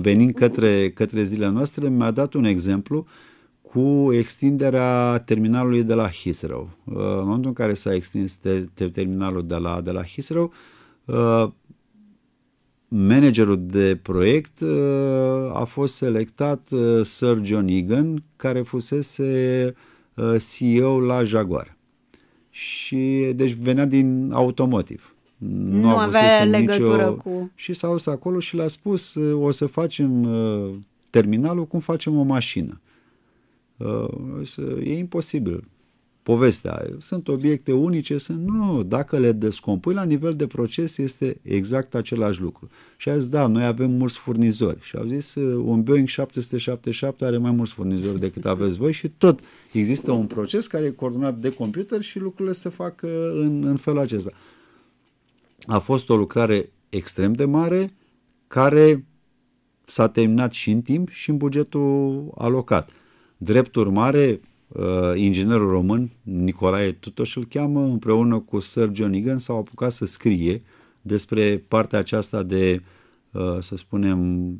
venind către, către zilele noastre, mi-a dat un exemplu cu extinderea terminalului de la Heathrow. Uh, în momentul în care s-a extins te, te, terminalul de la, de la Heathrow, uh, managerul de proiect uh, a fost selectat Sir John Egan, care fusese CEO la Jaguar și deci venea din automotiv. Nu, nu avea legătură nicio... cu... Și s-a dus acolo și le-a spus uh, o să facem uh, terminalul cum facem o mașină. Uh, e imposibil povestea. Sunt obiecte unice, sunt nu, dacă le descompui la nivel de proces este exact același lucru. Și a zis, da, noi avem mulți furnizori. Și au zis, uh, un Boeing 777 are mai mulți furnizori decât aveți voi și tot există un proces care e coordonat de computer și lucrurile se fac uh, în, în felul acesta. A fost o lucrare extrem de mare care s-a terminat și în timp și în bugetul alocat. Drept urmare, uh, inginerul român, Nicolae Tutoș îl cheamă, împreună cu Sir John Egan s-au apucat să scrie despre partea aceasta de, uh, să spunem,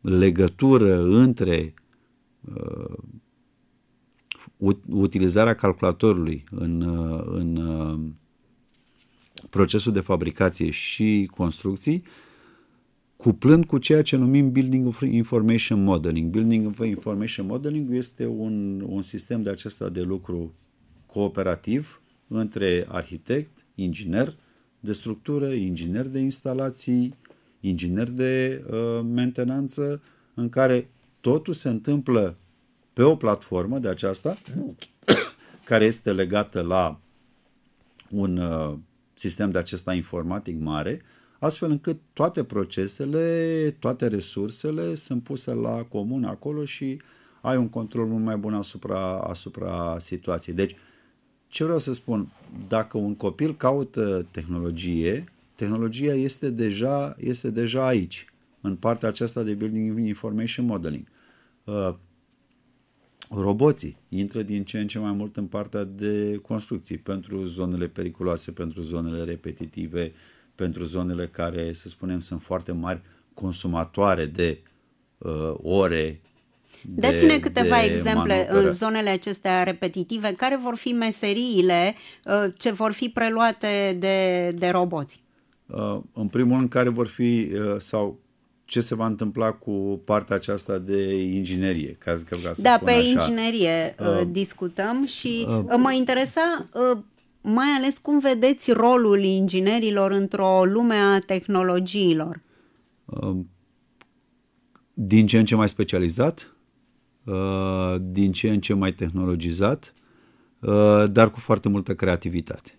legătură între uh, utilizarea calculatorului în, uh, în uh, procesul de fabricație și construcții uh, cuplând cu ceea ce numim Building of Information Modeling. Building of Information Modeling este un, un sistem de acesta de lucru cooperativ între arhitect, inginer de structură, inginer de instalații, inginer de uh, mentenanță, în care totul se întâmplă pe o platformă de aceasta, care este legată la un uh, sistem de acesta informatic mare, astfel încât toate procesele, toate resursele sunt puse la comun acolo și ai un control mult mai bun asupra, asupra situației. Deci, ce vreau să spun, dacă un copil caută tehnologie, tehnologia este deja, este deja aici, în partea aceasta de Building Information Modeling. Uh, roboții intră din ce în ce mai mult în partea de construcții pentru zonele periculoase, pentru zonele repetitive, uh, pentru zonele care, să spunem, sunt foarte mari consumatoare de uh, ore. Dați-ne câteva de exemple manucără. în zonele acestea repetitive, care vor fi meseriile uh, ce vor fi preluate de, de roboți? Uh, în primul rând, care vor fi uh, sau ce se va întâmpla cu partea aceasta de inginerie? Ca, să da, pe așa. inginerie uh, uh, discutăm și uh, mă interesa uh, mai ales cum vedeți rolul inginerilor într-o lume a tehnologiilor? Uh, din ce în ce mai specializat, uh, din ce în ce mai tehnologizat, uh, dar cu foarte multă creativitate.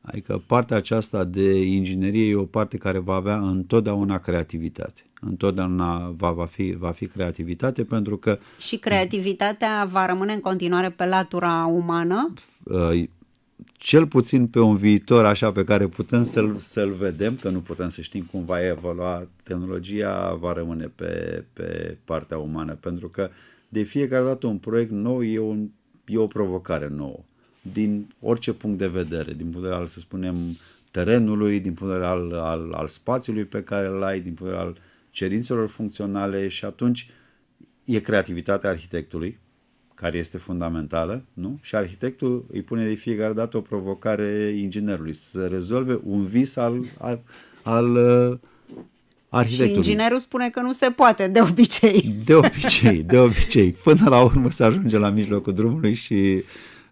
Adică partea aceasta de inginerie e o parte care va avea întotdeauna creativitate. Întotdeauna va, va, fi, va fi creativitate pentru că... Și creativitatea va rămâne în continuare pe latura umană? cel puțin pe un viitor așa pe care putem să-l, să-l vedem, că nu putem să știm cum va evolua tehnologia, va rămâne pe, pe partea umană, pentru că de fiecare dată un proiect nou e, un, e o provocare nouă, din orice punct de vedere, din punct de vedere al, să spunem, terenului, din punct de vedere al, al, al spațiului pe care îl ai, din punct de vedere al cerințelor funcționale și atunci e creativitatea arhitectului, care este fundamentală, nu? Și arhitectul îi pune de fiecare dată o provocare inginerului, să rezolve un vis al, al, al uh, arhitectului. Și inginerul spune că nu se poate, de obicei. De obicei, de obicei. Până la urmă se ajunge la mijlocul drumului și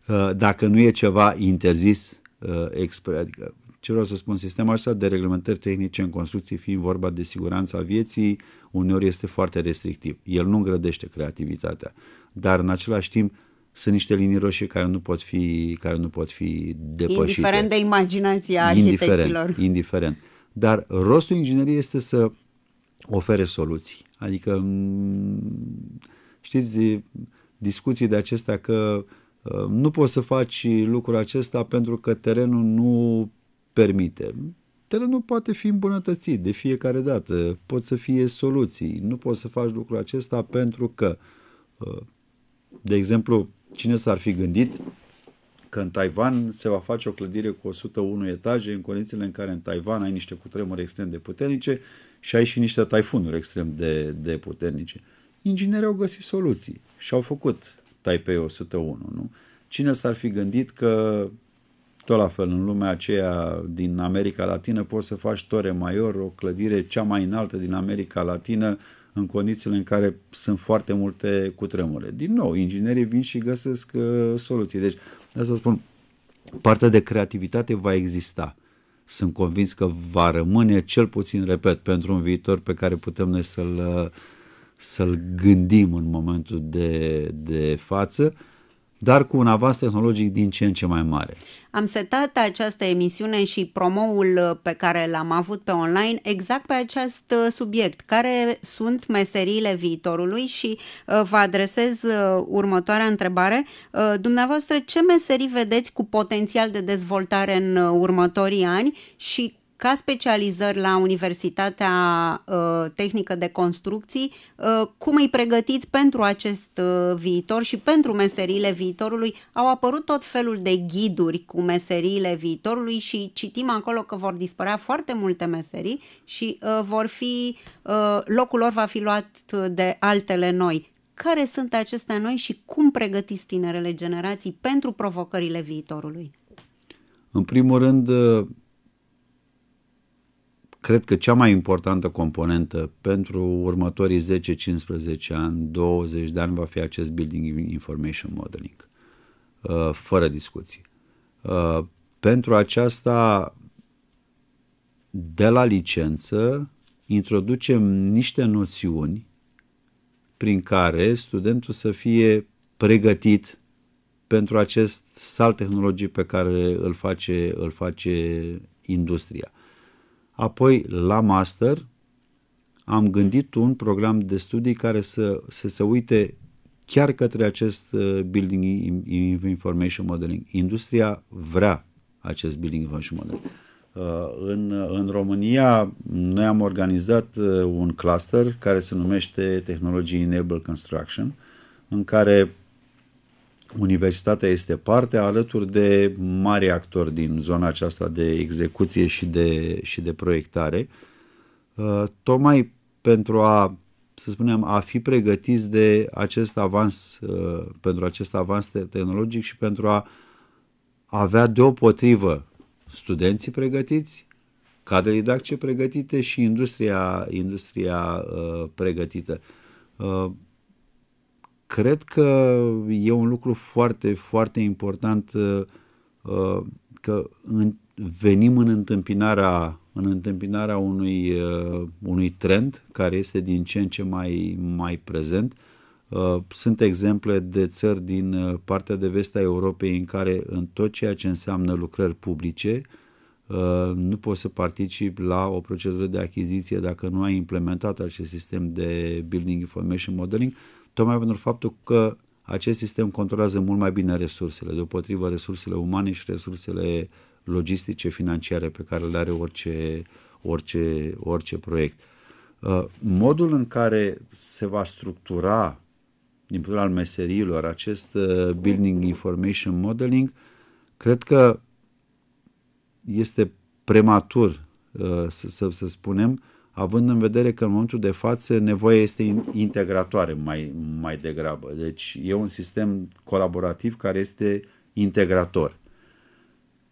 uh, dacă nu e ceva interzis, uh, expre, adică ce vreau să spun, sistemul acesta de reglementări tehnice în construcții, fiind vorba de siguranța vieții, uneori este foarte restrictiv. El nu îngrădește creativitatea dar în același timp sunt niște linii roșii care nu pot fi, care nu pot fi depășite. Indiferent de imaginația indiferent, arhitecților. Indiferent. Dar rostul ingineriei este să ofere soluții. Adică, știți, discuții de acestea că uh, nu poți să faci lucrul acesta pentru că terenul nu permite. Terenul poate fi îmbunătățit de fiecare dată, pot să fie soluții. Nu poți să faci lucrul acesta pentru că uh, de exemplu, cine s-ar fi gândit că în Taiwan se va face o clădire cu 101 etaje în condițiile în care în Taiwan ai niște cutremuri extrem de puternice și ai și niște taifunuri extrem de, de puternice. Inginerii au găsit soluții și au făcut Taipei 101, nu? Cine s-ar fi gândit că tot la fel, în lumea aceea din America Latină poți să faci Tore Maior, o clădire cea mai înaltă din America Latină, în condițiile în care sunt foarte multe cutremure. Din nou, inginerii vin și găsesc uh, soluții. Deci, asta spun, partea de creativitate va exista. Sunt convins că va rămâne, cel puțin, repet, pentru un viitor pe care putem noi să-l, uh, să-l gândim în momentul de, de față. Uh, dar cu un avans tehnologic din ce în ce mai mare. Am setat această emisiune și promoul uh, pe care l-am avut pe online exact pe acest uh, subiect, care sunt meseriile viitorului și uh, vă adresez următoarea întrebare. Dumneavoastră, ce meserii vedeți cu potențial de dezvoltare în următorii ani și ca specializări la Universitatea uh, Tehnică de Construcții, uh, cum îi pregătiți pentru acest uh, viitor și pentru meseriile viitorului. Au apărut tot felul de ghiduri cu meseriile viitorului și citim acolo că vor dispărea foarte multe meserii și uh, vor fi uh, locul lor va fi luat de altele noi. Care sunt acestea noi și cum pregătiți tinerele generații pentru provocările viitorului? În primul rând, uh, cred că cea mai importantă componentă pentru următorii 10-15 ani, 20 de ani va fi acest Building Information Modeling, uh, fără discuții. Uh, pentru aceasta, de la licență, introducem niște noțiuni prin care studentul să fie pregătit pentru acest salt tehnologic pe care îl face, îl face industria. Apoi, la master, am gândit un program de studii care să, să se uite chiar către acest uh, Building Information Modeling. Industria vrea acest Building Information Modeling. Uh, în, în România, noi am organizat uh, un cluster care se numește Technology Enable Construction, în care Universitatea este parte alături de mari actori din zona aceasta de execuție și de, și de proiectare, uh, tocmai pentru a, să spunem, a fi pregătiți de acest avans, uh, pentru acest avans tehnologic și pentru a avea deopotrivă studenții pregătiți, cadre didactice pregătite și industria, industria uh, pregătită cred că e un lucru foarte, foarte important uh, uh, că venim în întâmpinarea, în întâmpinarea unui, uh, unui trend care este din ce în ce mai, mai prezent. Sunt exemple de țări din partea de vest a Europei în care în tot ceea ce înseamnă lucrări publice nu poți să participi la o procedură de achiziție dacă nu ai implementat acest sistem de Building Information Modeling tocmai pentru faptul că acest sistem controlează mult mai bine resursele, deopotrivă resursele umane și resursele logistice, financiare pe care le are orice, orice, orice proiect. Uh, modul în care se va structura din punct al meserilor acest uh, Building Information Modeling, cred că este prematur uh, să, să, să spunem, uh, având în vedere că în momentul de față nevoia este integratoare mai, mai degrabă. Deci e un sistem colaborativ care este integrator.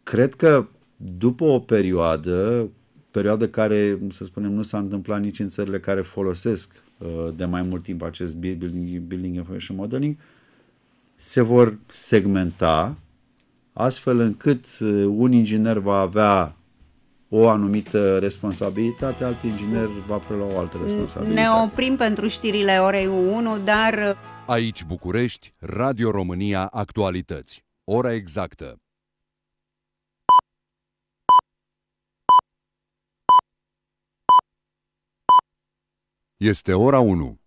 Cred că după o perioadă, perioadă care, să spunem, nu s-a întâmplat nici în țările care folosesc uh, de mai mult timp acest building, building information modeling, se vor segmenta astfel încât uh, un inginer va avea o anumită responsabilitate, alt inginer va prelua o altă responsabilitate. Ne oprim pentru știrile orei 1, dar... Aici București, Radio România Actualități. Ora exactă. Este ora 1.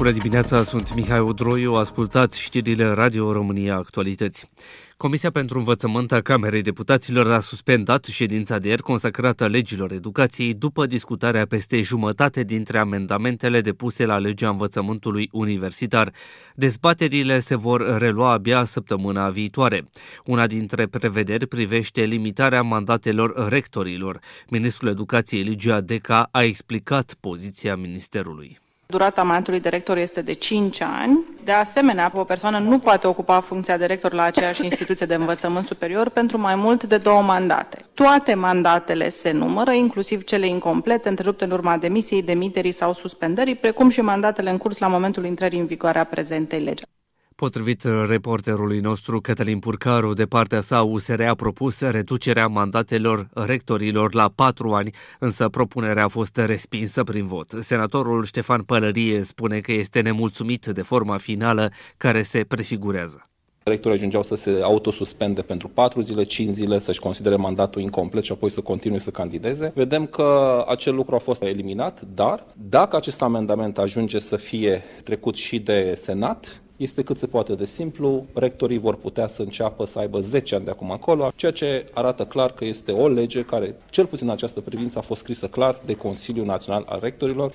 Bună dimineața, sunt Mihai Odroiu, ascultați știrile Radio România Actualități. Comisia pentru Învățământ a Camerei Deputaților a suspendat ședința de ieri consacrată legilor educației după discutarea peste jumătate dintre amendamentele depuse la legea învățământului universitar. Dezbaterile se vor relua abia săptămâna viitoare. Una dintre prevederi privește limitarea mandatelor rectorilor. Ministrul Educației Ligia Deca a explicat poziția ministerului. Durata mandatului de rector este de 5 ani. De asemenea, o persoană nu poate ocupa funcția de rector la aceeași instituție de învățământ superior pentru mai mult de două mandate. Toate mandatele se numără, inclusiv cele incomplete, întrerupte în urma demisiei, demiterii sau suspendării, precum și mandatele în curs la momentul intrării în vigoare a prezentei legi. Potrivit reporterului nostru Cătălin Purcaru, de partea sa USR a propus reducerea mandatelor rectorilor la patru ani, însă propunerea a fost respinsă prin vot. Senatorul Ștefan Pălărie spune că este nemulțumit de forma finală care se prefigurează. Rectorii ajungeau să se autosuspende pentru 4 zile, 5 zile, să-și considere mandatul incomplet și apoi să continue să candideze. Vedem că acel lucru a fost eliminat, dar dacă acest amendament ajunge să fie trecut și de Senat, este cât se poate de simplu. Rectorii vor putea să înceapă să aibă 10 ani de acum acolo, ceea ce arată clar că este o lege care, cel puțin în această privință, a fost scrisă clar de Consiliul Național al Rectorilor.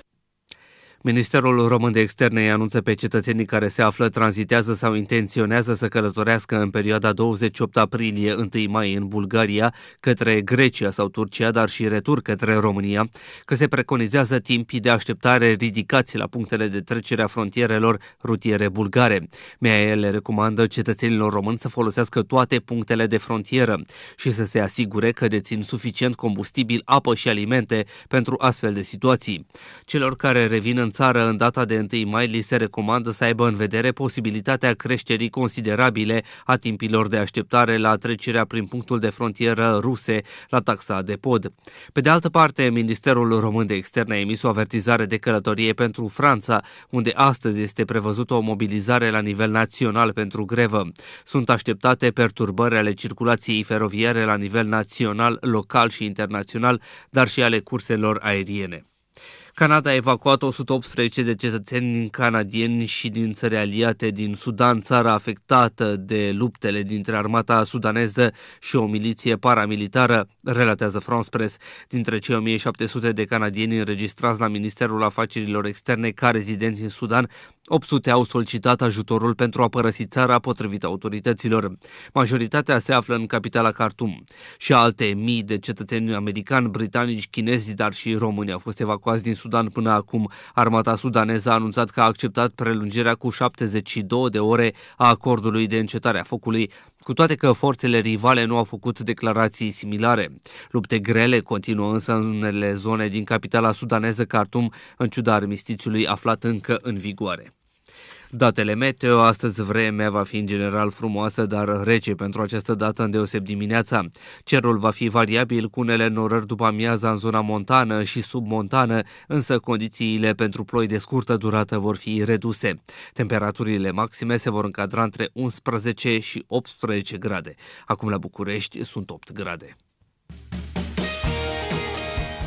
Ministerul Român de Externe îi anunță pe cetățenii care se află, tranzitează sau intenționează să călătorească în perioada 28 aprilie-1 mai în Bulgaria către Grecia sau Turcia, dar și retur către România, că se preconizează timpii de așteptare ridicați la punctele de trecere a frontierelor rutiere bulgare. el le recomandă cetățenilor români să folosească toate punctele de frontieră și să se asigure că dețin suficient combustibil, apă și alimente pentru astfel de situații. Celor care revin în țară în data de 1 mai li se recomandă să aibă în vedere posibilitatea creșterii considerabile a timpilor de așteptare la trecerea prin punctul de frontieră ruse la taxa de pod. Pe de altă parte, Ministerul Român de Externe a emis o avertizare de călătorie pentru Franța, unde astăzi este prevăzută o mobilizare la nivel național pentru grevă. Sunt așteptate perturbări ale circulației feroviare la nivel național, local și internațional, dar și ale curselor aeriene. Canada a evacuat 118 de cetățeni canadieni și din țări aliate din Sudan, țara afectată de luptele dintre armata sudaneză și o miliție paramilitară, relatează France Press. Dintre cei 1700 de canadieni înregistrați la Ministerul Afacerilor Externe ca rezidenți în Sudan, 800 au solicitat ajutorul pentru a părăsi țara potrivit autorităților. Majoritatea se află în capitala Khartoum și alte mii de cetățeni americani, britanici, chinezi, dar și români au fost evacuați din Sudan până acum. Armata sudaneză a anunțat că a acceptat prelungirea cu 72 de ore a acordului de încetare a focului cu toate că forțele rivale nu au făcut declarații similare. Lupte grele continuă însă în unele zone din capitala sudaneză Khartoum, în ciuda armistițiului aflat încă în vigoare. Datele meteo, astăzi vremea va fi în general frumoasă, dar rece pentru această dată în deoseb dimineața. Cerul va fi variabil cu unele norări după amiaza în zona montană și submontană, însă condițiile pentru ploi de scurtă durată vor fi reduse. Temperaturile maxime se vor încadra între 11 și 18 grade. Acum la București sunt 8 grade.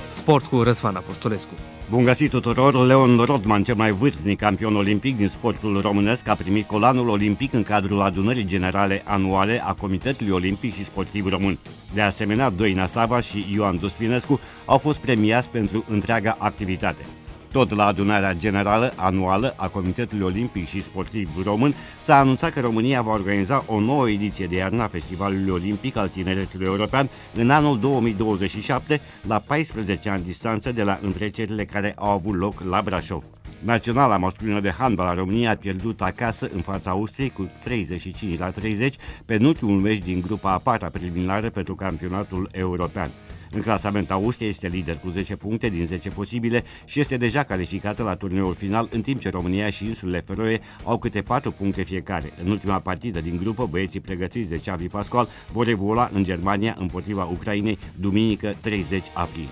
Sport cu Răzvan Apostolescu. Bun găsit tuturor! Leon Rodman, cel mai vârstnic campion olimpic din sportul românesc, a primit colanul olimpic în cadrul adunării generale anuale a Comitetului Olimpic și Sportiv Român. De asemenea, Doina Sava și Ioan Duspinescu au fost premiați pentru întreaga activitate. Tot la adunarea generală anuală a Comitetului Olimpic și Sportiv Român s-a anunțat că România va organiza o nouă ediție de iarna a Festivalului Olimpic al Tineretului European în anul 2027, la 14 ani distanță de la întrecerile care au avut loc la Brașov. Naționala masculină de handbal a României a pierdut acasă în fața Austriei cu 35 la 30 pe penultimul meci din grupa a patra preliminară pentru campionatul european. În clasament Austria este lider cu 10 puncte din 10 posibile și este deja calificată la turneul final, în timp ce România și insulele Feroe au câte 4 puncte fiecare. În ultima partidă din grupă, băieții pregătiți de Xavi Pascual vor evolua în Germania împotriva Ucrainei duminică 30 aprilie.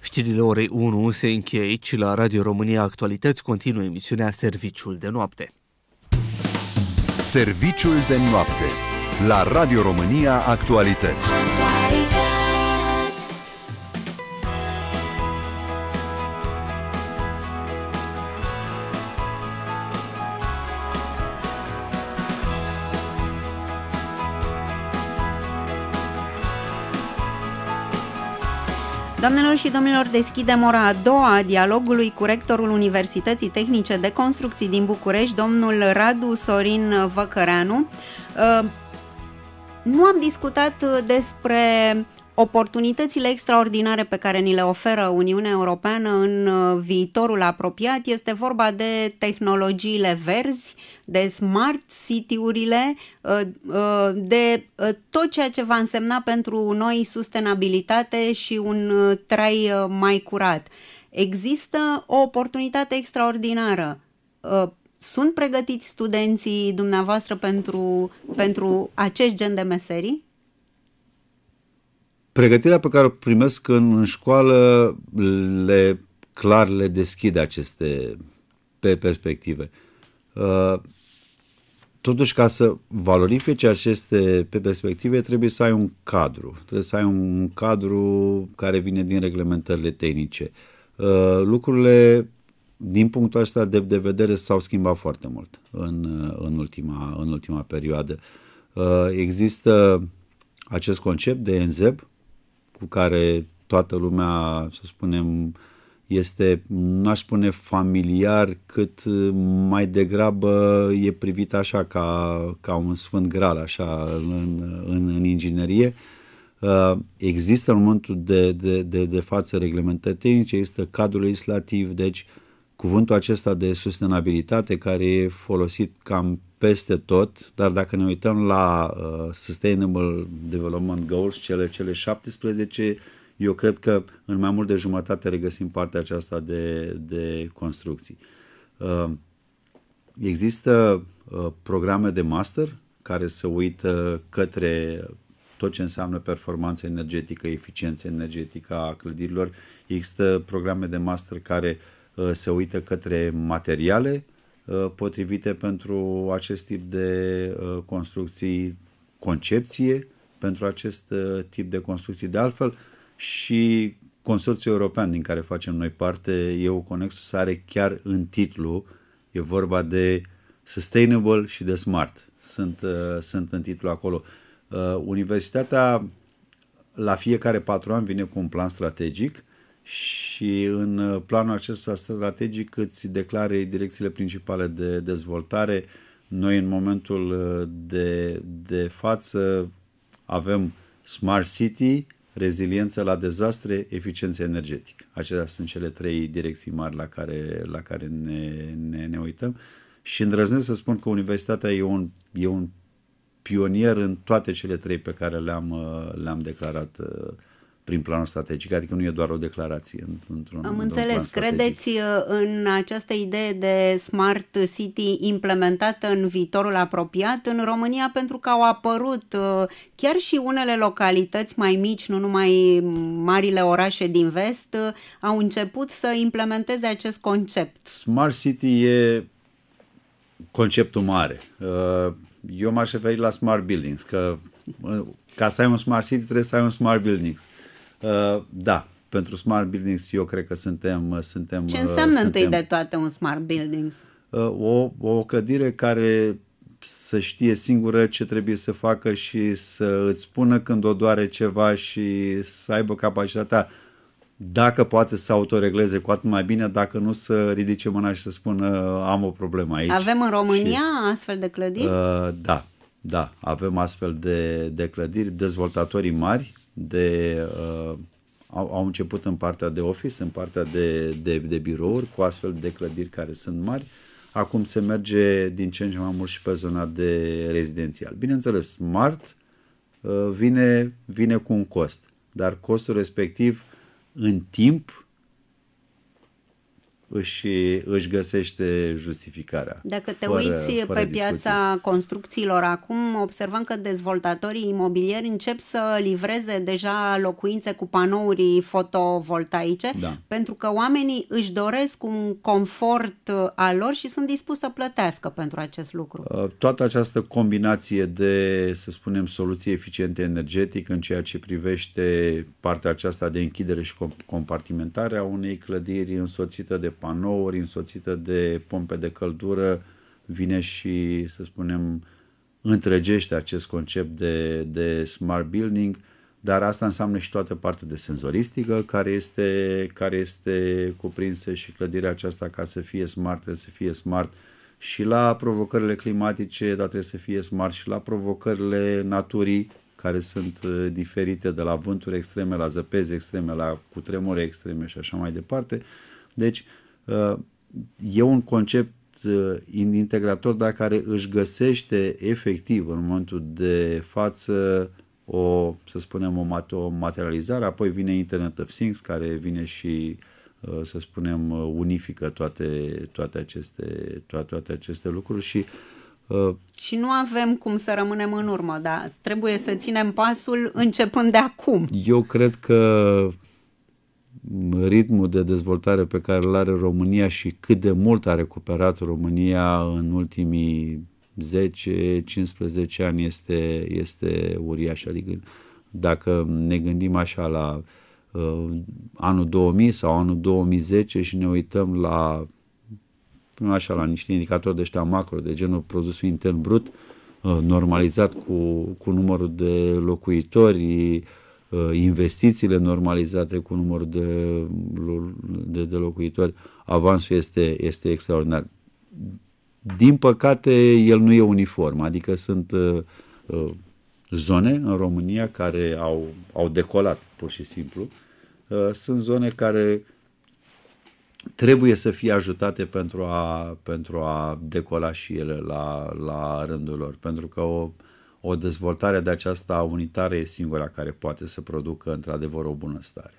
Știrile orei 1 se încheie aici la Radio România Actualități continuă emisiunea Serviciul de Noapte. Serviciul de Noapte la Radio România Actualități. Doamnelor și domnilor, deschidem ora a doua a dialogului cu rectorul Universității Tehnice de Construcții din București, domnul Radu Sorin Văcăreanu. Ă, nu am discutat uh, despre oportunitățile extraordinare pe care ni le oferă Uniunea Europeană în uh, viitorul apropiat. Este vorba de tehnologiile verzi, de smart city-urile, uh, de tot ceea ce va însemna pentru noi sustenabilitate și un trai mai curat. Există o oportunitate extraordinară sunt pregătiți studenții dumneavoastră pentru, pentru acest gen de meserii? Pregătirea pe care o primesc în, în școală le clar le deschide aceste pe perspective. Uh, totuși, ca să valorifice aceste pe perspective, trebuie să ai un cadru. Trebuie să ai un cadru care vine din reglementările tehnice. Uh, lucrurile din punctul ăsta de, de vedere s-au schimbat foarte mult în, în, ultima, în ultima perioadă. Uh, există acest concept de ENZEB cu care toată lumea, să spunem, este, nu aș spune familiar, cât mai degrabă e privit așa ca, ca un sfânt gral așa în, în, în inginerie. Uh, există în momentul de, de, de, de față reglementări tehnice, există cadrul legislativ, deci uh, cuvântul acesta de sustenabilitate care e folosit cam peste tot, dar dacă ne uităm la uh, Sustainable Development Goals, cele, cele 17, eu cred că în mai mult de jumătate regăsim partea aceasta de, de construcții. Uh, există uh, programe de master care se uită către tot ce înseamnă performanță energetică, eficiență energetică a clădirilor. Există programe de master care uh, Uh, se uită către materiale uh, potrivite pentru acest tip de uh, construcții, concepție pentru acest tip de construcții. De altfel, și Consorțiul European din care facem noi parte, EU Conexus, are chiar în titlu, e vorba de Sustainable și de Smart. Sunt, sunt în titlu acolo. Universitatea la fiecare patru ani vine cu un plan strategic uh, și în uh, planul acesta strategic îți declare direcțiile principale de dezvoltare. Noi în momentul uh, de, de față avem Smart City, reziliență la dezastre, eficiență energetică. Acestea sunt cele trei direcții mari la care, la care ne, ne, ne uităm. Și îndrăznesc să spun că universitatea e un, e un pionier în toate cele trei pe care le-am, uh, le-am declarat prin planul strategic, adică nu e doar o declarație. Într-un, Am înțeles. Plan Credeți uh, în această idee de smart city implementată în viitorul apropiat în România pentru că au apărut uh, chiar și unele localități mai mici, nu numai marile orașe din vest, uh, au început să implementeze acest concept. Smart city e conceptul mare. Eu m-aș referi la smart buildings, că ca să ai un smart city trebuie să ai un smart buildings. Uh, da, pentru smart buildings eu cred că suntem... Uh, suntem Ce uh, înseamnă suntem, întâi de toate un smart buildings? O, o clădire care să știe singură ce trebuie să facă și să îți spună când o doare ceva și să aibă capacitatea dacă poate să autoregleze cu atât mai bine, dacă nu să ridice mâna și să spună am o problemă aici. Avem în România și, astfel de clădiri? Uh, da, da, avem astfel de, de clădiri, dezvoltatorii mari de uh, au, au început în partea de office, în partea de, de, de birouri, cu astfel de clădiri care sunt mari. Acum se merge din ce în ce mai mult și pe zona de rezidențial. Bineînțeles, smart uh, vine, vine cu un cost, dar costul respectiv în timp își, își găsește justificarea. Dacă te fără, uiți fără pe discuții. piața construcțiilor acum, observăm că dezvoltatorii imobiliari încep să livreze deja locuințe cu panouri fotovoltaice, da. pentru că oamenii își doresc un confort uh, al lor și sunt dispuși să plătească pentru acest lucru. Uh, toată această combinație de, să spunem, soluții eficiente energetic în ceea ce privește partea aceasta de închidere și compartimentare a unei clădiri însoțită de panouri, însoțită de pompe de căldură, vine și, să spunem, întregește acest concept de, de smart building, dar asta înseamnă și toată partea de senzoristică care este, care este cuprinsă și clădirea aceasta ca să fie smart, trebuie să fie smart și la provocările climatice, dar trebuie să fie smart și la provocările naturii, care sunt uh, diferite de la vânturi extreme, la zăpezi extreme, la cutremure extreme și așa mai departe. Deci, e un concept uh, integrator, dar care își găsește efectiv în momentul de față o, să spunem, o, materializare, apoi vine Internet of Things, care vine și, uh, să spunem, uh, unifică toate, toate, aceste, toate, toate aceste lucruri și Uh, și nu avem cum să rămânem în urmă, dar trebuie să ținem pasul începând de acum. Eu cred că ritmul de dezvoltare pe care îl are România și cât de mult a recuperat România în ultimii 10-15 ani este, este uriaș. Adică dacă ne gândim așa la uh, anul 2000 sau anul 2010 și ne uităm la așa la niște indicatori de ăștia macro, de genul produsul intern brut, uh, normalizat cu, cu numărul de locuitori, uh, Uh, investițiile normalizate cu număr de, de, de locuitori, avansul este, este extraordinar. Din păcate, el nu e uniform, adică sunt uh, uh, zone în România care au, au decolat, pur și simplu. Uh, sunt zone care trebuie să fie ajutate pentru a, pentru a decola și ele la, la rândul lor, pentru că o, uh, o dezvoltare de aceasta unitară e singura care poate să producă într-adevăr o bunăstare.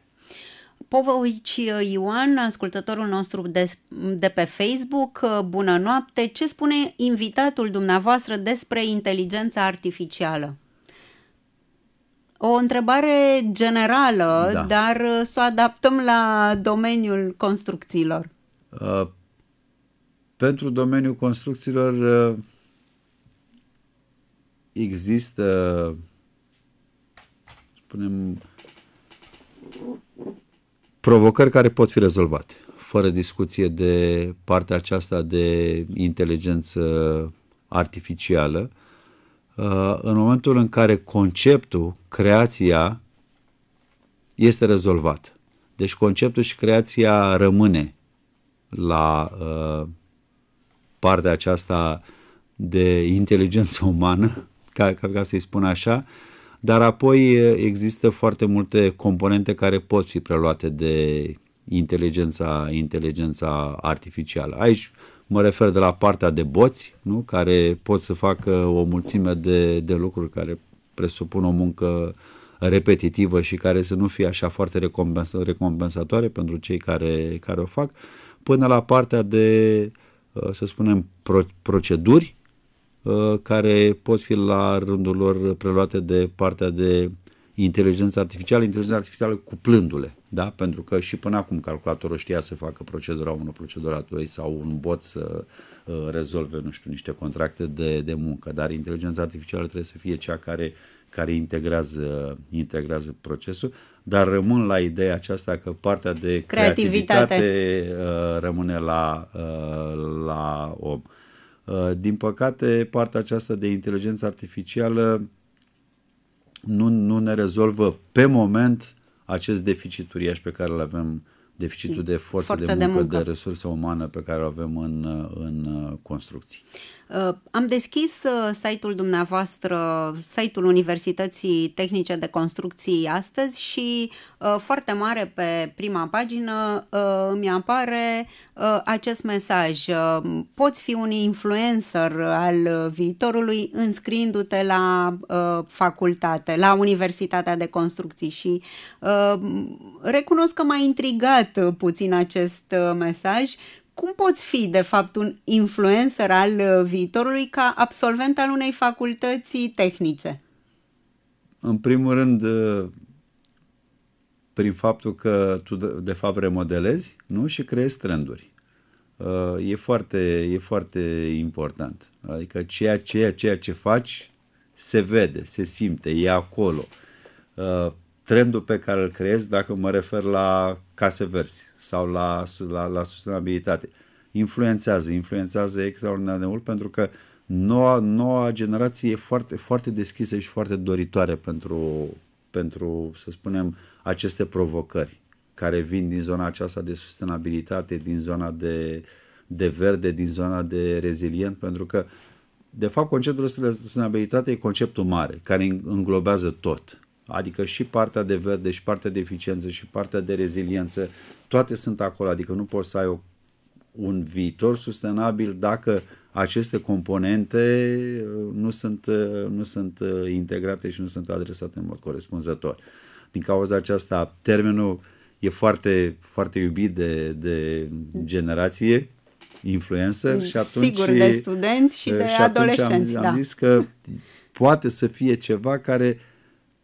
Povoici Ioan, ascultătorul nostru de, de pe Facebook, bună noapte. Ce spune invitatul dumneavoastră despre inteligența artificială? O întrebare generală, da. dar să o adaptăm la domeniul construcțiilor. Uh, pentru domeniul construcțiilor, uh, există, spunem, provocări care pot fi rezolvate, fără discuție de partea aceasta de inteligență artificială, uh, în momentul în care conceptul, creația, este rezolvat. Deci conceptul și creația rămâne la uh, partea aceasta de inteligență umană, ca, ca, ca să-i spun așa, dar apoi există foarte multe componente care pot fi preluate de inteligența, inteligența artificială. Aici mă refer de la partea de boți, nu? care pot să facă o mulțime de, de lucruri care presupun o muncă repetitivă și care să nu fie așa foarte recompensatoare pentru cei care, care o fac, până la partea de, să spunem, proceduri Uh, care pot fi la rândul lor preluate de partea de inteligență artificială, inteligența artificială cuplându-le, da? pentru că și până acum calculatorul știa să facă procedura 1, procedura 2 sau un bot să uh, rezolve, nu știu, niște contracte de, de muncă, dar inteligența artificială trebuie să fie cea care, care integrează, integrează procesul, dar rămân la ideea aceasta că partea de creativitate, creativitate uh, rămâne la, la om. Uh, din păcate, partea aceasta de inteligență artificială nu, nu ne rezolvă pe moment acest deficit uriaș pe care îl avem, deficitul de forță, forță de, muncă, de muncă, de resursă umană pe care o avem în, în uh, construcții. Uh, am deschis uh, site-ul dumneavoastră, site-ul Universității Tehnice de Construcții astăzi și uh, foarte mare pe prima pagină mi apare acest mesaj. Poți fi un influencer al viitorului înscriindu-te la facultate, la Universitatea de Construcții și recunosc că m-a intrigat puțin acest mesaj cum poți fi, de fapt, un influencer al uh, viitorului ca absolvent al unei facultăți tehnice? În primul rând, uh, prin faptul că tu, de fapt, remodelezi nu? și creezi trenduri. Uh, e foarte, e foarte important. Adică ceea, ceea, ceea ce faci se vede, se simte, e acolo. Trendul pe care îl creezi, dacă mă refer la case verzi, sau la, la, la sustenabilitate. Influențează, influențează extraordinar de mult pentru că noua, noua generație e foarte, foarte deschisă și foarte doritoare pentru, pentru, să spunem, aceste provocări care vin din zona aceasta de sustenabilitate, din zona de, de verde, din zona de rezilient, pentru că, de fapt, conceptul de sustenabilitate e conceptul mare, care înglobează tot. Adică și partea de verde, și partea de eficiență, și partea de reziliență, toate sunt acolo. Adică nu poți să ai o, un viitor sustenabil dacă aceste componente uh, nu sunt, uh, nu sunt uh, integrate și nu sunt adresate în mod corespunzător. Din cauza aceasta, termenul e foarte, foarte iubit de, de generație, influencer mm, și atunci... Sigur, de studenți și de și adolescenți, am, da. am zis că poate să fie ceva care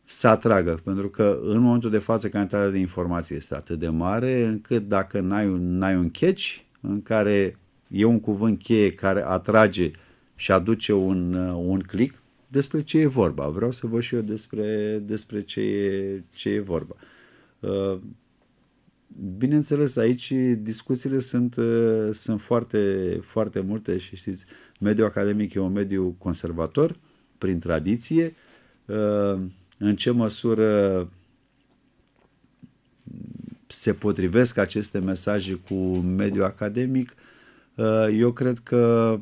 să atragă, pentru că în momentul de față cantitatea de informație este atât de mare încât dacă n-ai un, n-ai un catch în care e un cuvânt cheie care atrage și aduce un, uh, un click, despre ce e vorba. Vreau să văd și eu despre, despre ce, e, ce e vorba. Uh, bineînțeles, aici discuțiile sunt, uh, sunt foarte, foarte multe și știți, mediul academic e un mediu conservator, prin tradiție, în ce măsură se potrivesc aceste mesaje cu mediul academic, uh, eu cred că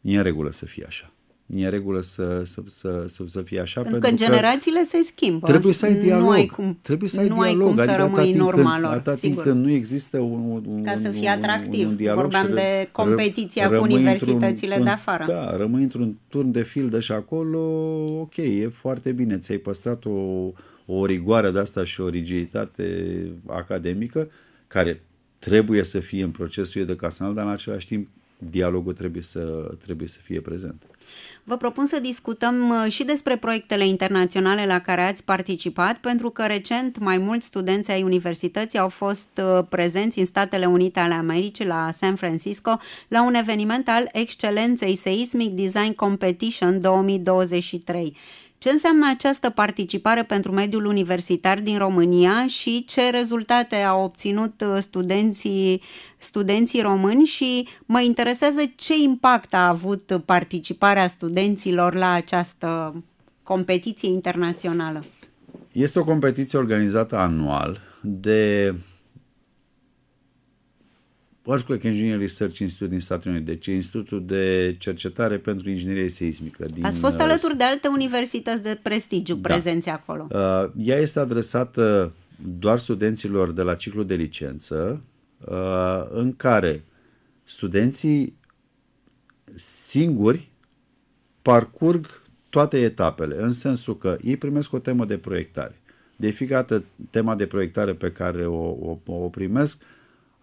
e în regulă să fie așa e în regulă să, să, să, să, să fie așa. Pentru, pentru că, că generațiile se schimbă. Trebuie să ai dialog. Nu ai cum, trebuie să ai nu dialog. Ai cum să adică rămâi în urma lor, atât timp când nu există un, un Ca să fie atractiv. Un, un dialog Vorbeam de competiția cu universitățile de afară. Da, rămâi într-un turn de fildă și acolo, ok, e foarte bine. Ți-ai păstrat o, o rigoare de asta și o rigiditate academică care trebuie să fie în procesul educațional, dar în același timp dialogul trebuie să, trebuie să fie prezent. Vă propun să discutăm uh, și despre proiectele internaționale la care ați participat, pentru că recent mai mulți studenți ai universității au fost uh, prezenți în Statele Unite ale Americii, la San Francisco, la un eveniment al excelenței Seismic Design Competition 2023. Ce înseamnă această participare pentru mediul universitar din România și ce rezultate au obținut uh, studenții, studenții români și mă interesează ce impact a avut participarea studenților la această competiție internațională? Este o competiție organizată anual de Earthquake Engineering Research Institute din Statele Unite, deci Institutul de Cercetare pentru Inginerie Seismică. Din Ați fost alături uh, de alte universități de prestigiu da. prezenți acolo. Uh, ea este adresată doar studenților de la ciclu de licență, uh, în care studenții singuri parcurg toate etapele, în sensul că ei primesc o temă de proiectare. De fiecare dată, tema de proiectare pe care o, o, o primesc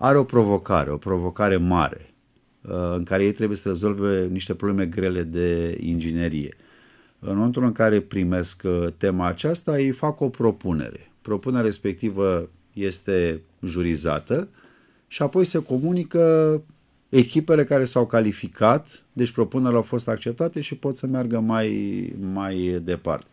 are o provocare, o provocare mare, uh, în care ei trebuie să rezolve niște probleme grele de inginerie. În momentul în care primesc uh, tema aceasta, ei fac o propunere. Propunerea respectivă este jurizată și apoi se comunică echipele care s-au calificat, deci propunerile au fost acceptate și pot să meargă mai, mai departe.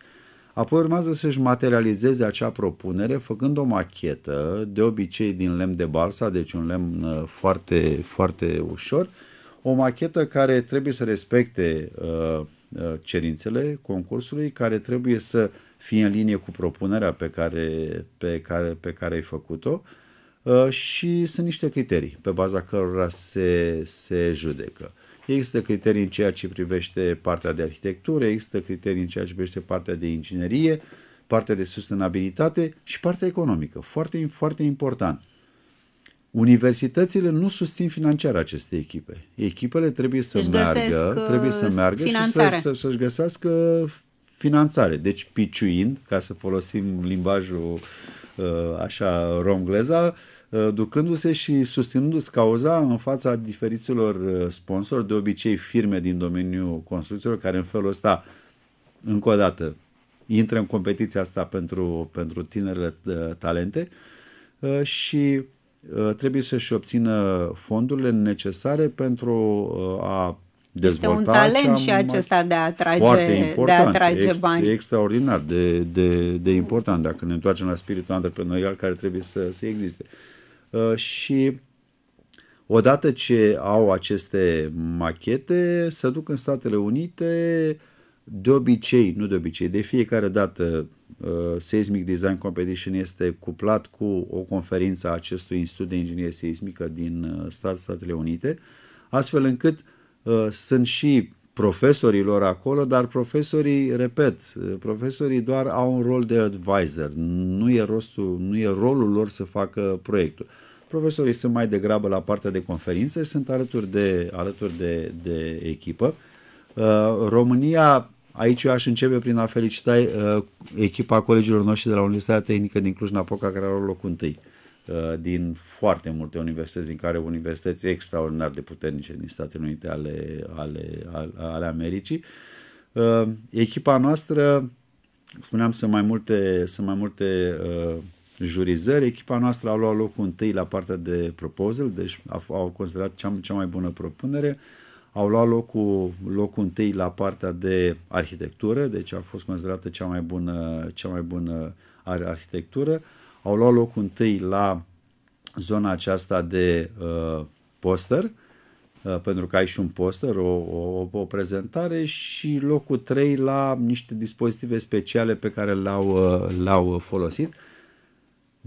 Apoi urmează să-și materializeze acea propunere făcând o machetă, de obicei din lemn de balsa, deci un lemn uh, foarte, foarte ușor, o machetă care trebuie să respecte uh, uh, cerințele concursului, care trebuie să fie în linie cu propunerea pe care, pe care, pe care ai făcut-o uh, și sunt niște criterii pe baza cărora se, se judecă. Există criterii în ceea ce privește partea de arhitectură, există criterii în ceea ce privește partea de inginerie, partea de sustenabilitate și partea economică. Foarte, foarte important. Universitățile nu susțin financiar aceste echipe. Echipele trebuie să își meargă, uh, trebuie să meargă finanțare. și să, să, să-și găsească finanțare. Deci, piciuind, ca să folosim limbajul uh, așa romgleza, uh, Uh, ducându-se și susținându-se cauza în fața diferiților uh, sponsori, de obicei firme din domeniul construcțiilor, care în felul ăsta, încă o dată, intră în competiția asta pentru, pentru tinerele uh, talente și trebuie să-și obțină fondurile necesare pentru a dezvolta. Este un talent și acesta de a atrage, de a atrage ex, bani. E extraordinar de, de, de important dacă ne întoarcem la spiritul antreprenorial care trebuie să, să existe. Uh, Uh, și odată ce au aceste machete, se duc în Statele Unite, de obicei, nu de obicei, de fiecare dată uh, Seismic Design Competition este cuplat cu o conferință a acestui institut de inginerie seismică din uh, Statele Unite, astfel încât sunt și profesorilor acolo, dar profesorii, repet, profesorii doar au un rol de advisor, nu e, rostul, nu e rolul lor să facă proiectul. Profesorii sunt mai degrabă la partea de conferințe, sunt alături de, alături de, de echipă. Uh, România, aici eu aș începe prin a felicita uh, echipa colegilor noștri de la Universitatea Tehnică din Cluj-Napoca, care au locul întâi. Uh, din foarte multe universități, din care universități extraordinar de puternice din Statele Unite ale, ale, ale, ale Americii. Uh, echipa noastră, spuneam, sunt mai multe, sunt mai multe uh, jurizări. Echipa noastră a luat locul întâi la partea de proposal, deci au considerat cea, cea mai bună propunere. Au luat locul, locul întâi la partea de arhitectură, deci a fost considerată cea mai bună, cea mai bună arhitectură. Uh, au luat loc întâi la zona aceasta de uh, poster, uh, pentru că ai și un poster, o, o, o prezentare și locul 3 la niște dispozitive speciale pe care l-au, uh, l-au folosit.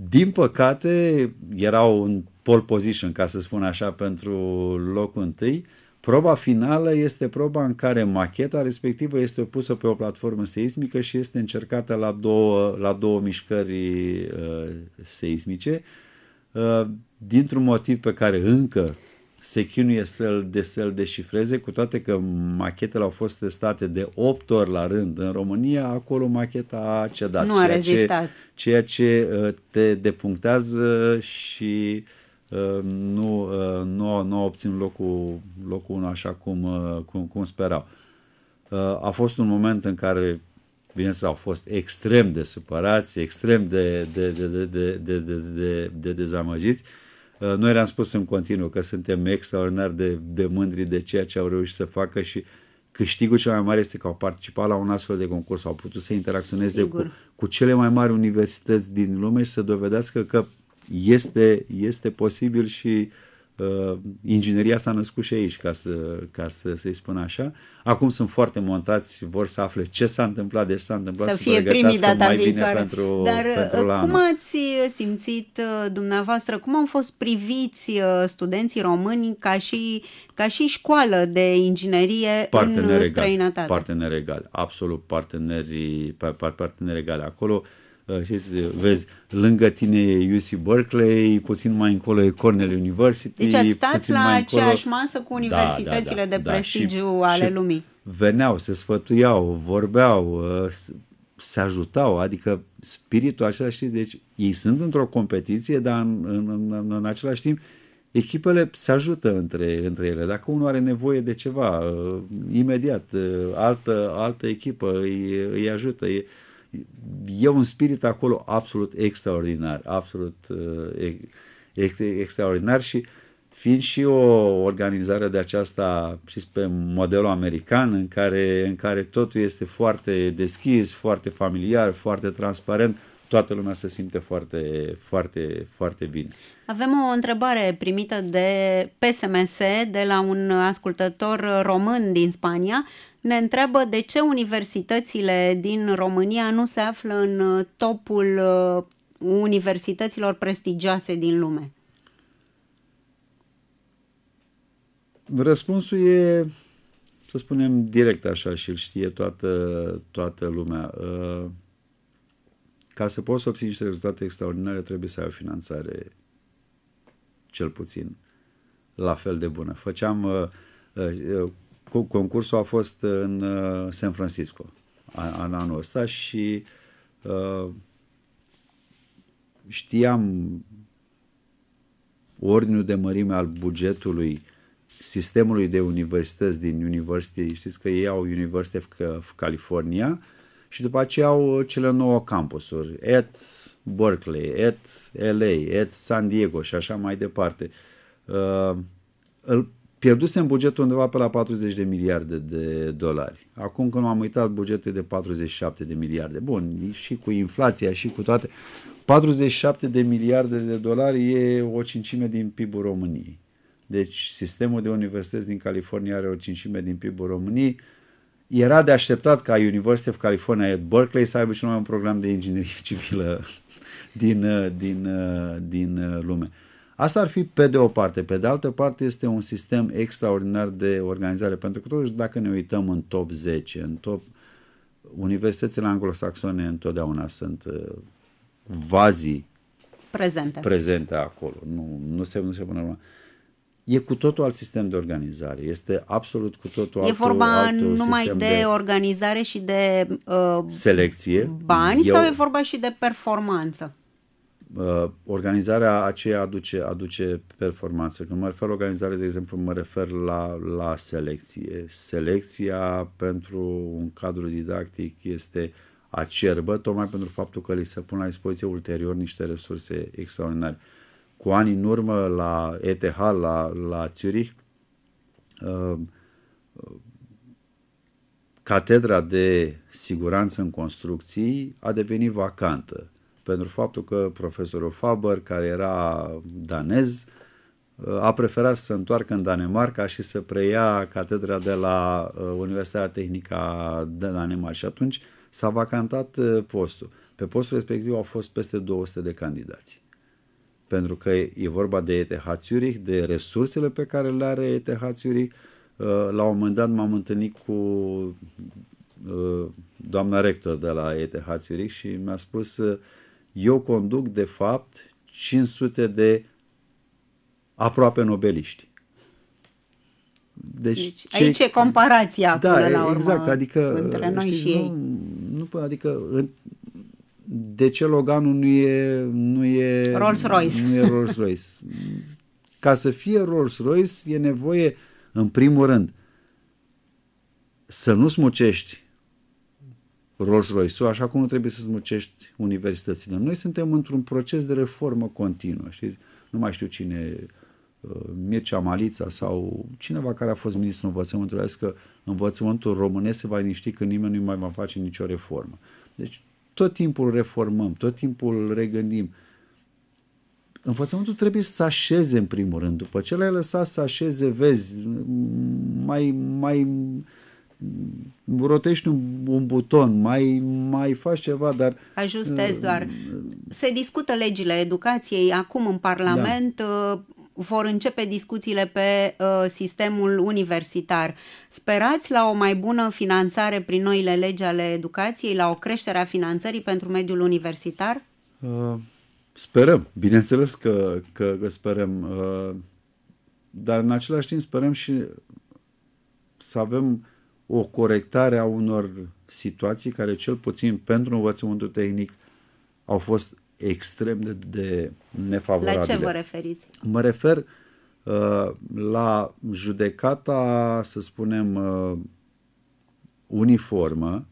Din păcate, erau în pole position, ca să spun așa, pentru locul întâi. Uh, Proba finală este proba în care macheta respectivă este pusă pe o platformă seismică și este încercată la două, la două mișcări uh, seismice, uh, dintr-un motiv pe care încă se chinuie să-l, de, să-l deșifreze, cu toate că machetele au fost testate de 8 ori la rând în România, acolo macheta a cedat. Nu a ceea rezistat. Ce, ceea ce uh, te depunctează și uh, Ehm, nu, ehm, nu, nu au obținut locul, locul 1 așa cum, ehm, cum, cum sperau. A fost un moment în care, bineînțeles, au fost extrem de supărați, extrem de, de, de, de, de, de, de, de, de dezamăgiți. Noi le-am spus în continuu că suntem extraordinar de, de mândri de ceea ce au reușit să facă și câștigul cel mai mare este că au participat la un astfel de concurs, au putut să interacționeze cu, cu cele mai mari universități din lume și să dovedească că este, este posibil și uh, ingineria s-a născut și aici, ca, să, ca să, să-i spun așa. Acum sunt foarte montați, vor să afle ce s-a întâmplat, deci s-a întâmplat să, să fie primii data mai viitoare. Bine pentru, Dar uh, pentru cum ați uh, simțit uh, dumneavoastră, cum au fost priviți studenții români ca și, ca și școală de inginerie partener în egal, străinătate? Parteneri egali, absolut parteneri, parteneri egali. Acolo uh, știți, vezi, lângă tine e UC Berkeley, puțin mai încolo e Cornell University. Deci stați la mai încolo... aceeași masă cu da, universitățile da, da, da, de da, prestigiu și, ale și lumii. Veneau, se sfătuiau, vorbeau, ă, se ajutau, adică spiritul așa, și deci ei sunt într-o competiție, dar în, în, în, în același timp echipele se ajută între, între ele. Dacă unul are nevoie de ceva, ă, imediat, ă, altă, altă echipă îi, îi ajută. Îi, e un spirit acolo absolut extraordinar, absolut uh, ex, extraordinar și fiind și o organizare de aceasta, și pe modelul american, în care, în care totul este foarte deschis, foarte familiar, foarte transparent, toată lumea se simte foarte, foarte, foarte bine. Avem o întrebare primită de PSMS de la un ascultător român din Spania ne întreabă de ce universitățile din România nu se află în uh, topul uh, universităților prestigioase din lume. Răspunsul e, să spunem, direct așa și îl știe toată, toată lumea. Uh, ca să poți obții niște rezultate extraordinare, trebuie să ai o finanțare cel puțin la fel de bună. Făceam concursul a fost în uh, San Francisco în anul ăsta și uh, știam ordinul de mărime al bugetului sistemului de universități din University, știți că ei au University of California și după aceea au cele nouă campusuri, at Berkeley, at LA, at San Diego și așa mai departe. Uh, îl Pierdusem bugetul undeva pe la 40 de miliarde de dolari. Acum când am uitat, bugetul de 47 de miliarde. Bun, și cu inflația și cu toate. 47 de miliarde de dolari e o cincime din PIB-ul României. Deci sistemul de universități din California are o cincime din PIB-ul României. Era de așteptat ca University of California at Berkeley să aibă și noi un program de inginerie civilă din, din, din lume. Asta ar fi pe de o parte. Pe de altă parte este un sistem extraordinar de organizare, pentru că totuși dacă ne uităm în top 10, în top universitățile anglosaxone întotdeauna sunt uh, vazii prezente. prezente acolo. Nu, nu se, nu se până la E cu totul alt sistem de organizare. Este absolut cu totul e altul, vorba numai de, de organizare și de uh, selecție. Bani Eu... sau e vorba și de performanță? uh, organizarea aceea aduce, aduce performanță. Când mă refer la organizare, de exemplu, mă refer la, la selecție. Selecția pentru un cadru didactic este acerbă, tocmai pentru faptul că li se pun la dispoziție ulterior niște resurse extraordinare. Cu ani în urmă, la ETH, la, la Zurich, uh, uh, Catedra de Siguranță în Construcții a devenit vacantă pentru faptul că profesorul Faber, care era danez, a preferat să se întoarcă în Danemarca și să preia catedra de la uh, Universitatea Tehnică de Danemarca și atunci s-a vacantat uh, postul. Pe postul respectiv au fost peste 200 de candidați. Pentru că e vorba de ETH Zurich, de resursele pe care le are ETH Zurich. Uh, la un moment dat m-am întâlnit cu doamna rector de la ETH Zurich și mi-a spus eu conduc de fapt 500 de aproape nobeliști. Deci, deci ce... aici e comparația da, până la exact, urmă exact, adică, între noi știi, și nu, ei. Nu, adică în, de ce Loganul nu e, nu e Rolls-Royce? Nu e Rolls-Royce. Ca să fie Rolls-Royce e nevoie, în primul rând, să nu smucești Rolls-Royce-ul, așa cum nu trebuie să smucești universitățile. Noi suntem într-un proces de reformă continuă, știți? Nu mai știu cine, uh, Mircea Malița sau cineva care a fost ministru învățământului, că învățământul românesc se va liniști că nimeni nu mai va face nicio reformă. Deci tot timpul reformăm, tot timpul regândim. Învățământul trebuie să așeze în primul rând. După ce l-ai lăsat să așeze, vezi, mai, mai, rotești un, un buton, mai, mai faci ceva, dar... Ajustezi uh, doar. Se discută legile educației acum în Parlament, da. Uh, vor începe discuțiile pe uh, sistemul universitar. Sperați la o mai bună finanțare prin noile legi ale educației, la o creștere a finanțării pentru mediul universitar? Uh, sperăm, bineînțeles că, că, că sperăm, uh, dar în același timp sperăm și să avem o corectare a unor situații care, cel puțin pentru învățământul tehnic, au fost extrem de, de nefavorabile. La ce vă referiți? Mă refer uh, la judecata, să spunem, uh, uniformă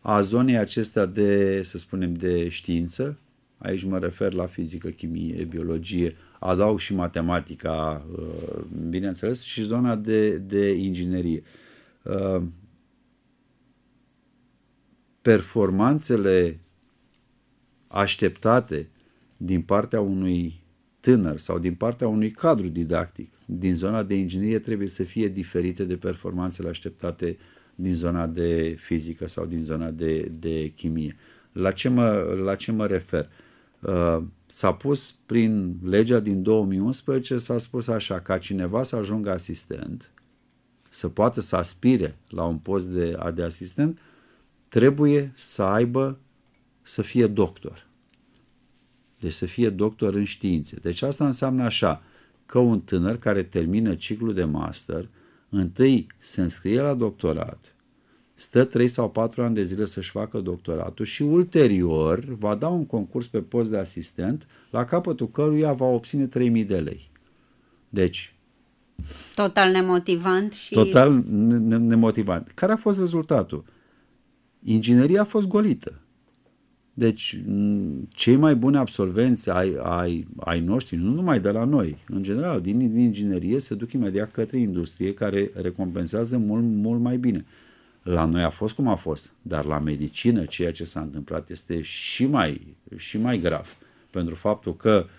a zonei acestea de, să spunem, de știință. Aici mă refer la fizică, chimie, biologie, adaug și matematica, uh, bineînțeles, și zona de, de inginerie. Uh, Uh, performanțele așteptate din partea unui tânăr sau din partea unui cadru didactic din zona de inginerie trebuie să fie diferite de performanțele așteptate din zona de fizică sau din zona de, de chimie. La ce mă, la ce mă refer? Uh, s-a pus prin legea din 2011, s-a spus așa, ca cineva să ajungă asistent, să poată să aspire la un post de, de asistent, trebuie să aibă, să fie doctor. Deci să fie doctor în științe. Deci asta înseamnă așa, că un tânăr care termină ciclul de master, întâi se înscrie la doctorat, stă 3 sau 4 ani de zile să-și facă doctoratul și ulterior va da un concurs pe post de asistent, la capătul căruia va obține 3000 de lei. Deci, Total nemotivant și... Total nemotivant. Care a fost rezultatul? Ingineria a fost golită. Deci, cei mai buni absolvenți ai, ai, ai noștri, nu numai de la noi, în general, din, din inginerie se duc imediat către industrie care recompensează mult, mult mai bine. La noi a fost cum a fost, dar la medicină ceea ce s-a întâmplat este și mai, și mai grav. Pentru faptul că uh,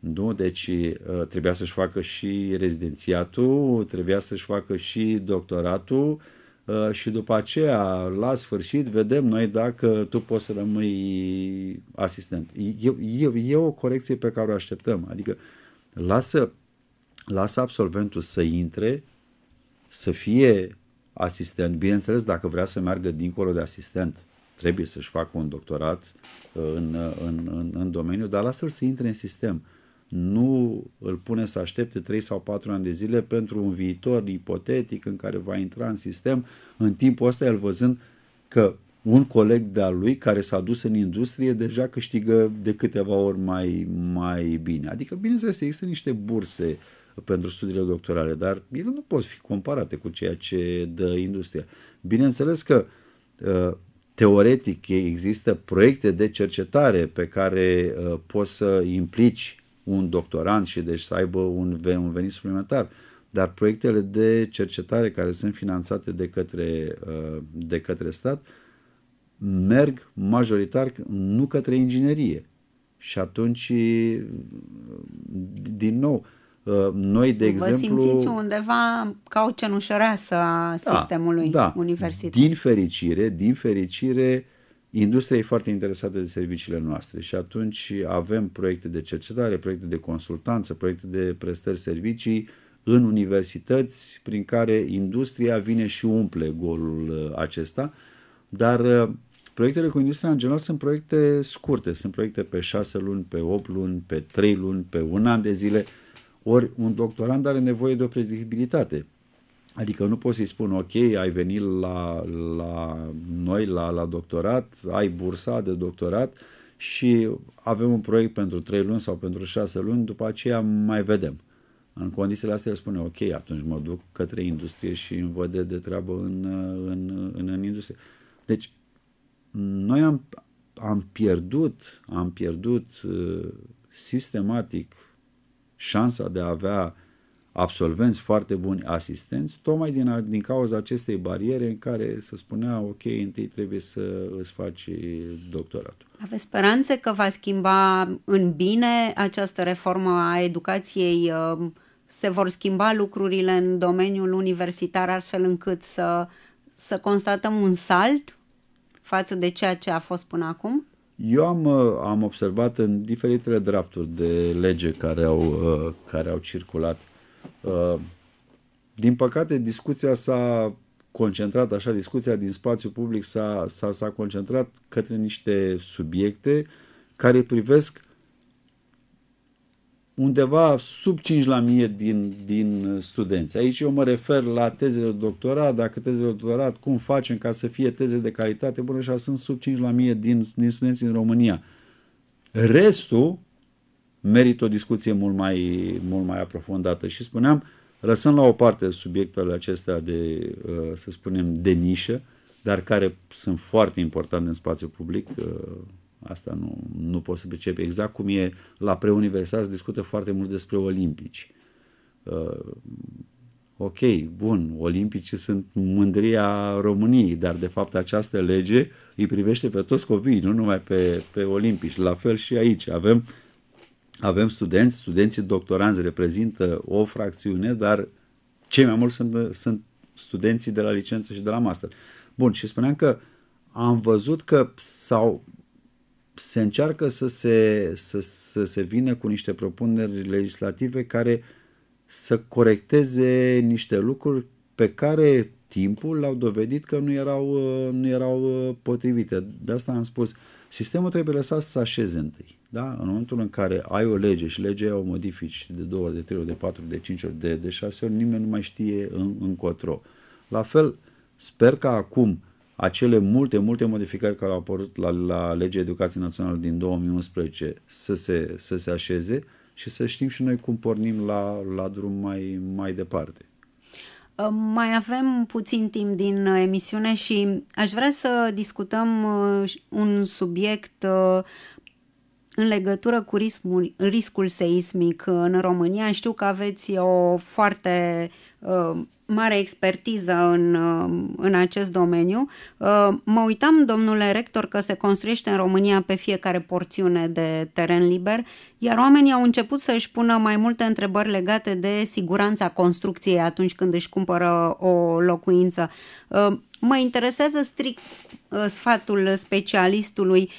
nu? Deci uh, trebuia să-și facă și rezidențiatul, trebuia să-și facă și doctoratul uh, și după aceea, la sfârșit, vedem noi dacă tu poți să rămâi asistent. E, e, e o corecție pe care o așteptăm. Adică lasă, lasă absolventul să intre, să fie asistent. Bineînțeles, dacă vrea să meargă dincolo de asistent, trebuie să-și facă un doctorat uh, în, în, în, în domeniu, dar lasă-l să intre în sistem. Uh, nu îl pune să aștepte 3 sau 4 ani de zile pentru un viitor ipotetic în care va intra în sistem, în timpul ăsta el văzând că un coleg de al lui care s-a dus în industrie deja câștigă de câteva ori mai, mai bine. Adică, bineînțeles, există niște burse pentru studiile doctorale, dar ele nu pot fi comparate cu ceea ce dă industria. Bineînțeles că uh, teoretic există proiecte de cercetare pe care uh, poți să implici un doctorant și deci să aibă un, un venit suplimentar. Dar proiectele de cercetare care sunt finanțate de către, uh, de către stat merg majoritar nu către inginerie. Și atunci, uh, din nou, uh, noi, de Vă exemplu... Vă simțiți undeva ca o cenușăreasă a da, sistemului da, universitar. Din fericire, din fericire, Industria e foarte interesată de serviciile noastre și atunci avem proiecte de cercetare, proiecte de consultanță, proiecte de prestări servicii în universități prin care industria vine și umple golul uh, acesta, dar uh, proiectele cu industria în general sunt proiecte scurte, sunt proiecte pe 6 luni, pe 8 luni, pe 3 luni, pe un an de zile, ori un doctorand are nevoie de o predictibilitate. Adică nu pot să-i spun, ok, ai venit la, la noi, la, la doctorat, ai bursa de doctorat și avem un proiect pentru 3 luni sau pentru 6 luni, după aceea mai vedem. În condițiile astea el spune, ok, atunci mă duc către industrie și îmi văd de, de treabă în, în, în, în industrie. Deci, noi am, am pierdut, am pierdut uh, sistematic șansa de a avea uh, absolvenți foarte buni, asistenți, tocmai din, din cauza acestei bariere în care se spunea, ok, întâi trebuie să îți faci doctoratul. Aveți speranțe că va schimba în bine această reformă a educației? Uh, se vor schimba lucrurile în domeniul universitar astfel încât să, să constatăm un salt față de ceea ce a fost până acum? Eu am, uh, am observat în diferitele drafturi de lege care au, uh, care au circulat Uh, din păcate, discuția s-a concentrat, așa, discuția din spațiu public s-a, s-a, s-a concentrat către niște subiecte care privesc undeva sub 5 la mie din, din studenți. Aici eu mă refer la tezele de doctorat, dacă tezele de doctorat, cum facem ca să fie teze de calitate, bună, așa sunt sub 5 la mie din, din studenți în România. Restul merită o discuție mult mai, mult mai aprofundată. Și spuneam, lăsând la o parte subiectele acestea de, uh, să spunem, de nișă, dar care sunt foarte importante în spațiul public, uh, asta nu, nu pot să percep exact cum e la preuniversitar, se discută foarte mult despre olimpici. Uh, ok, bun, olimpicii sunt mândria României, dar de fapt această lege îi privește pe toți copiii, nu numai pe, pe olimpici. La fel și aici avem uh, avem studenți, studenții doctoranți reprezintă o fracțiune, dar cei mai mulți sunt, sunt studenții de la licență și de la master. Bun, și spuneam că am văzut că sau se încearcă să se, să, să se vină cu niște propuneri legislative care să corecteze niște lucruri pe care timpul l-au dovedit că nu erau, nu erau uh, potrivite. De asta am spus, sistemul trebuie lăsat să așeze întâi. Da? În momentul în care ai o lege și legea o modifici de două ori, de trei ori, de patru ori, de cinci ori, de, de șase ori, nimeni nu mai știe în, încotro. La fel, sper că acum acele multe, multe modificări care au apărut la, la legea Educației Naționale din 2011 să se, să se așeze și să știm și noi cum pornim la, la drum mai, mai departe. Mai avem puțin timp din emisiune și aș vrea să discutăm uh, un subiect uh, în legătură cu riscul, riscul seismic în România. Știu că aveți o foarte uh, mare expertiză în, um, în acest domeniu. Uh, mă uitam, domnule rector, că se construiește în România pe fiecare porțiune de teren liber, iar oamenii au început să-și pună mai multe întrebări legate de siguranța construcției atunci când își cumpără o locuință. Uh, mă interesează strict uh, sfatul specialistului.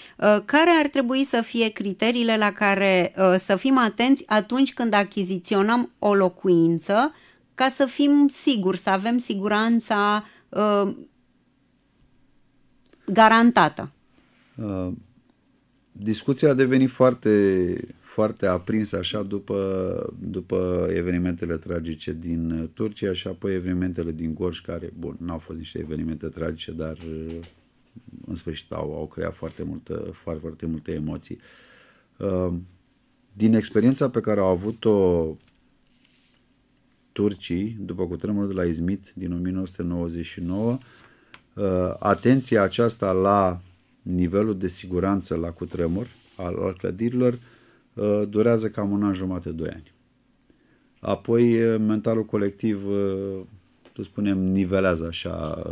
Care ar trebui să fie criteriile la care să fim atenți atunci când achiziționăm o locuință ca să fim siguri, să avem siguranța uh, garantată. Uh, discuția a devenit foarte, foarte aprinsă așa după, după evenimentele tragice din uh, Turcia și apoi evenimentele din Gorj, care, bun, n-au fost niște evenimente tragice, dar uh, în sfârșit au, au creat foarte, multă, foarte, foarte multe emoții. Uh, din experiența pe care au avut-o turcii după cutremurul de la Izmit din 1999. Uh, atenția aceasta la nivelul de siguranță la cutremur al, clădirilor uh, durează cam un an jumate, doi ani. Apoi uh, mentalul colectiv să spunem, nivelează așa,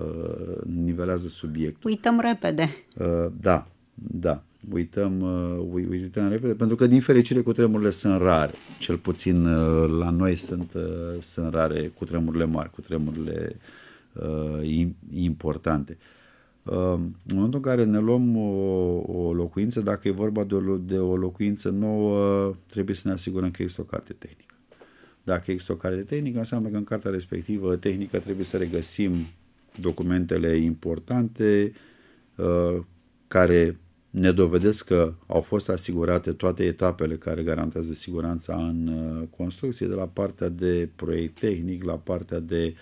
nivelează subiectul. Uităm repede. Da, da uităm, uh, uităm repede, pentru că din fericire cutremurile sunt rare, cel puțin uh, la noi sunt, uh, sunt rare cutremurile mari, cutremurile uh, importante. Uh, în momentul în care ne luăm o, o locuință, dacă e vorba de o, de o locuință nouă, trebuie să ne asigurăm că există o carte tehnică. Dacă există o carte tehnică, înseamnă că în cartea respectivă tehnică trebuie să regăsim documentele importante uh, care ne dovedesc că au fost asigurate toate etapele care garantează siguranța în uh, construcție, de la partea de proiect tehnic, la partea de,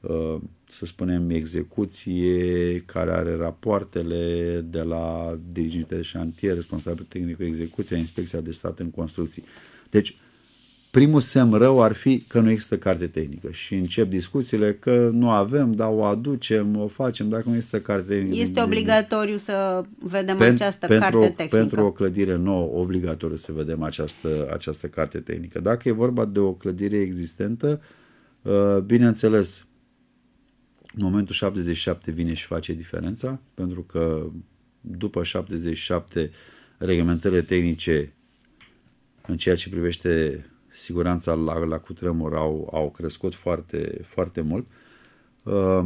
uh, să spunem, execuție, care are rapoartele de la dirigintele șantier, responsabil tehnic cu execuția, inspecția de stat în construcții. Deci, primul semn rău ar fi că nu există carte tehnică și încep discuțiile că nu avem, dar o aducem, o facem dacă nu există carte tehnică. Este obligatoriu să vedem Pen, această pentru carte o, tehnică. Pentru o clădire nouă, obligatoriu să vedem această, această carte tehnică. Dacă e vorba de o clădire existentă, uh, bineînțeles, în momentul 77 vine și face diferența, pentru că după 77 reglementările tehnice în ceea ce privește siguranța la, la cutremur au, au crescut foarte, foarte mult. Uh,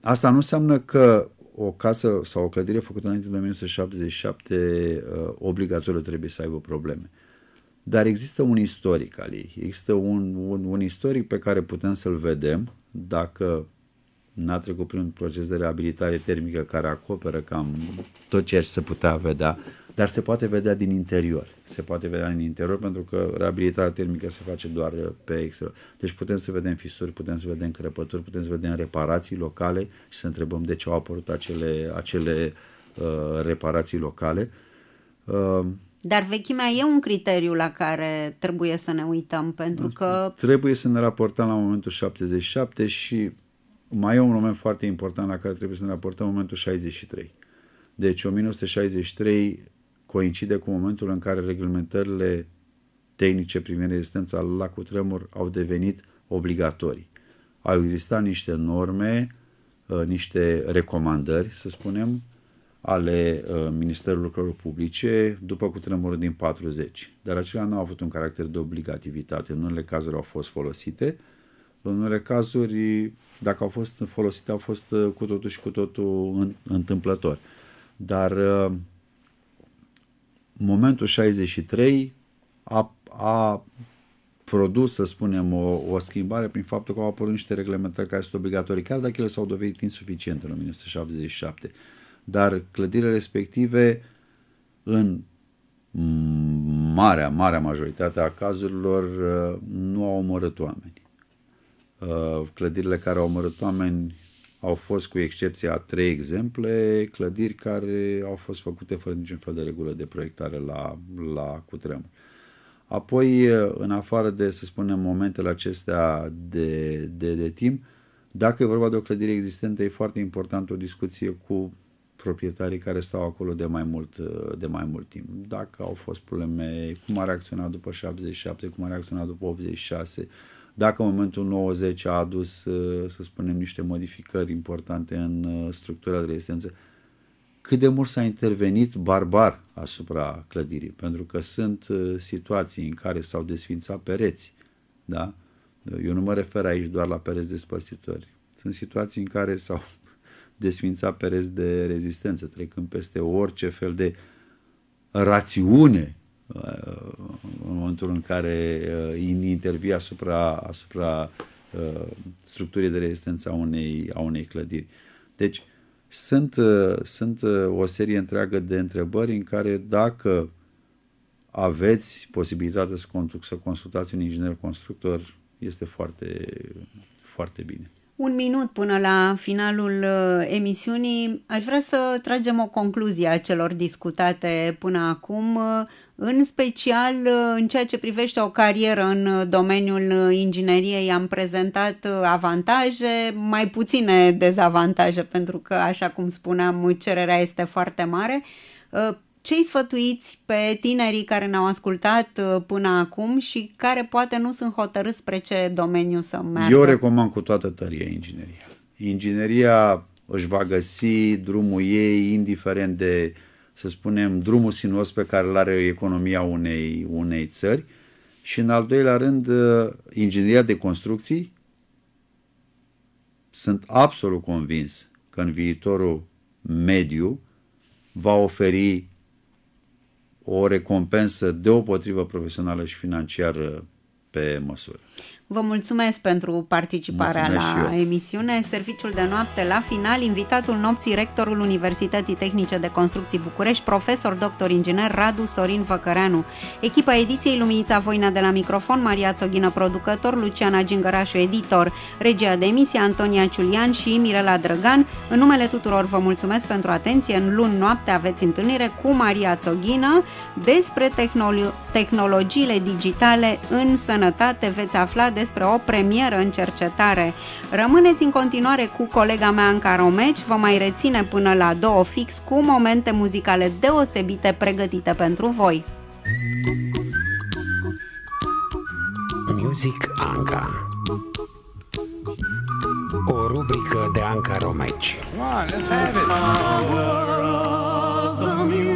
asta nu înseamnă că o casă sau o clădire făcută înainte de 1977 uh, obligatoriu trebuie să aibă probleme. Dar există un istoric al ei. Există un, un, un istoric pe care putem să-l vedem dacă n-a trecut prin un proces de reabilitare termică care acoperă cam tot ceea ce se putea vedea dar se poate vedea din interior. Se poate vedea din interior pentru că reabilitarea termică se face doar pe exterior. Deci putem să vedem fisuri, putem să vedem crăpături, putem să vedem reparații locale și să întrebăm de ce au apărut acele, acele uh, reparații locale. Uh, dar vechimea e un criteriu la care trebuie să ne uităm, pentru că... Trebuie să ne raportăm la momentul 77 și mai e un moment foarte important la care trebuie să ne raportăm, momentul 63. Deci 1963 coincide cu momentul în care reglementările tehnice privind rezistența la cutremur au devenit obligatorii. Au existat niște norme, uh, niște recomandări, să spunem, ale uh, Ministerului Lucrărilor Publice după cutremurul din 40. Dar acelea nu au avut un caracter de obligativitate. În unele cazuri au fost folosite, în unele cazuri, dacă au fost folosite, au fost uh, cu totul și cu totul întâmplător. Dar în momentul 63 a, a produs, să spunem, o, o schimbare prin faptul că au apărut niște reglementări care sunt obligatorii, chiar dacă ele s-au dovedit insuficiente în 1977. Dar clădirile respective, în marea, marea majoritate a cazurilor, uh, nu au omorât oameni. Uh, clădirile care au omorât oameni au fost, cu excepția a trei exemple, clădiri care au fost făcute fără niciun fel de regulă de proiectare la, la cutremur. Apoi, în afară de, să spunem, momentele acestea de, de, de timp, dacă e vorba de o clădire existentă, e foarte important o discuție cu proprietarii care stau acolo de mai mult, de mai mult timp. Dacă au fost probleme, cum a reacționat după 77, cum a reacționat după 86, dacă în momentul 90 a adus, uh, să spunem, niște modificări importante în uh, structura de rezistență, cât de mult s-a intervenit barbar asupra clădirii, pentru că sunt uh, situații în care s-au desfințat pereți, da? Eu nu mă refer aici doar la pereți despărțitori. Sunt situații în care s-au desfințat pereți de rezistență, trecând peste orice fel de rațiune Uh, în momentul în care uh, intervii asupra, asupra uh, structurii de rezistență a unei, a unei clădiri. Deci, sunt, sunt o serie întreagă de întrebări în care dacă aveți posibilitatea să, să consultați un inginer constructor, este foarte, foarte bine. Un minut până la finalul emisiunii. Aș vrea să tragem o concluzie a celor discutate până acum. În special uh, în ceea ce privește o carieră în uh, domeniul uh, ingineriei am prezentat avantaje, mai puține dezavantaje pentru că, așa cum spuneam, cererea este foarte mare. Ce-i sfătuiți pe tinerii care ne-au ascultat până acum și care poate nu sunt hotărâți spre ce domeniu să meargă? Eu recomand cu toată tăria ingineria. Ingineria își va găsi drumul ei indiferent de să spunem, drumul sinuos pe care îl are economia unei, unei țări și, în al doilea rând, uh, ingineria de construcții. Sunt absolut convins că în viitorul mediu va oferi o recompensă deopotrivă profesională și financiară pe măsură. Vă mulțumesc pentru participarea mulțumesc la emisiune. Serviciul de noapte la final, invitatul nopții rectorul Universității Tehnice de Construcții București, profesor doctor inginer Radu Sorin Văcăreanu. Echipa ediției Luminița Voina de la microfon, Maria Țoghină producător, Luciana Gingărașu editor, regia de emisie Antonia Ciulian și Mirela Drăgan. În numele tuturor vă mulțumesc pentru atenție. În luni noapte aveți întâlnire cu Maria Țoghină despre tehnolo- tehnologiile digitale în sănătate. Veți afla despre o premieră în cercetare. Rămâneți în continuare cu colega mea Anca Romeci, vă mai reține până la două fix cu momente muzicale deosebite pregătite pentru voi. Music Anca O rubrică de Anca Romeci Come on, let's have it.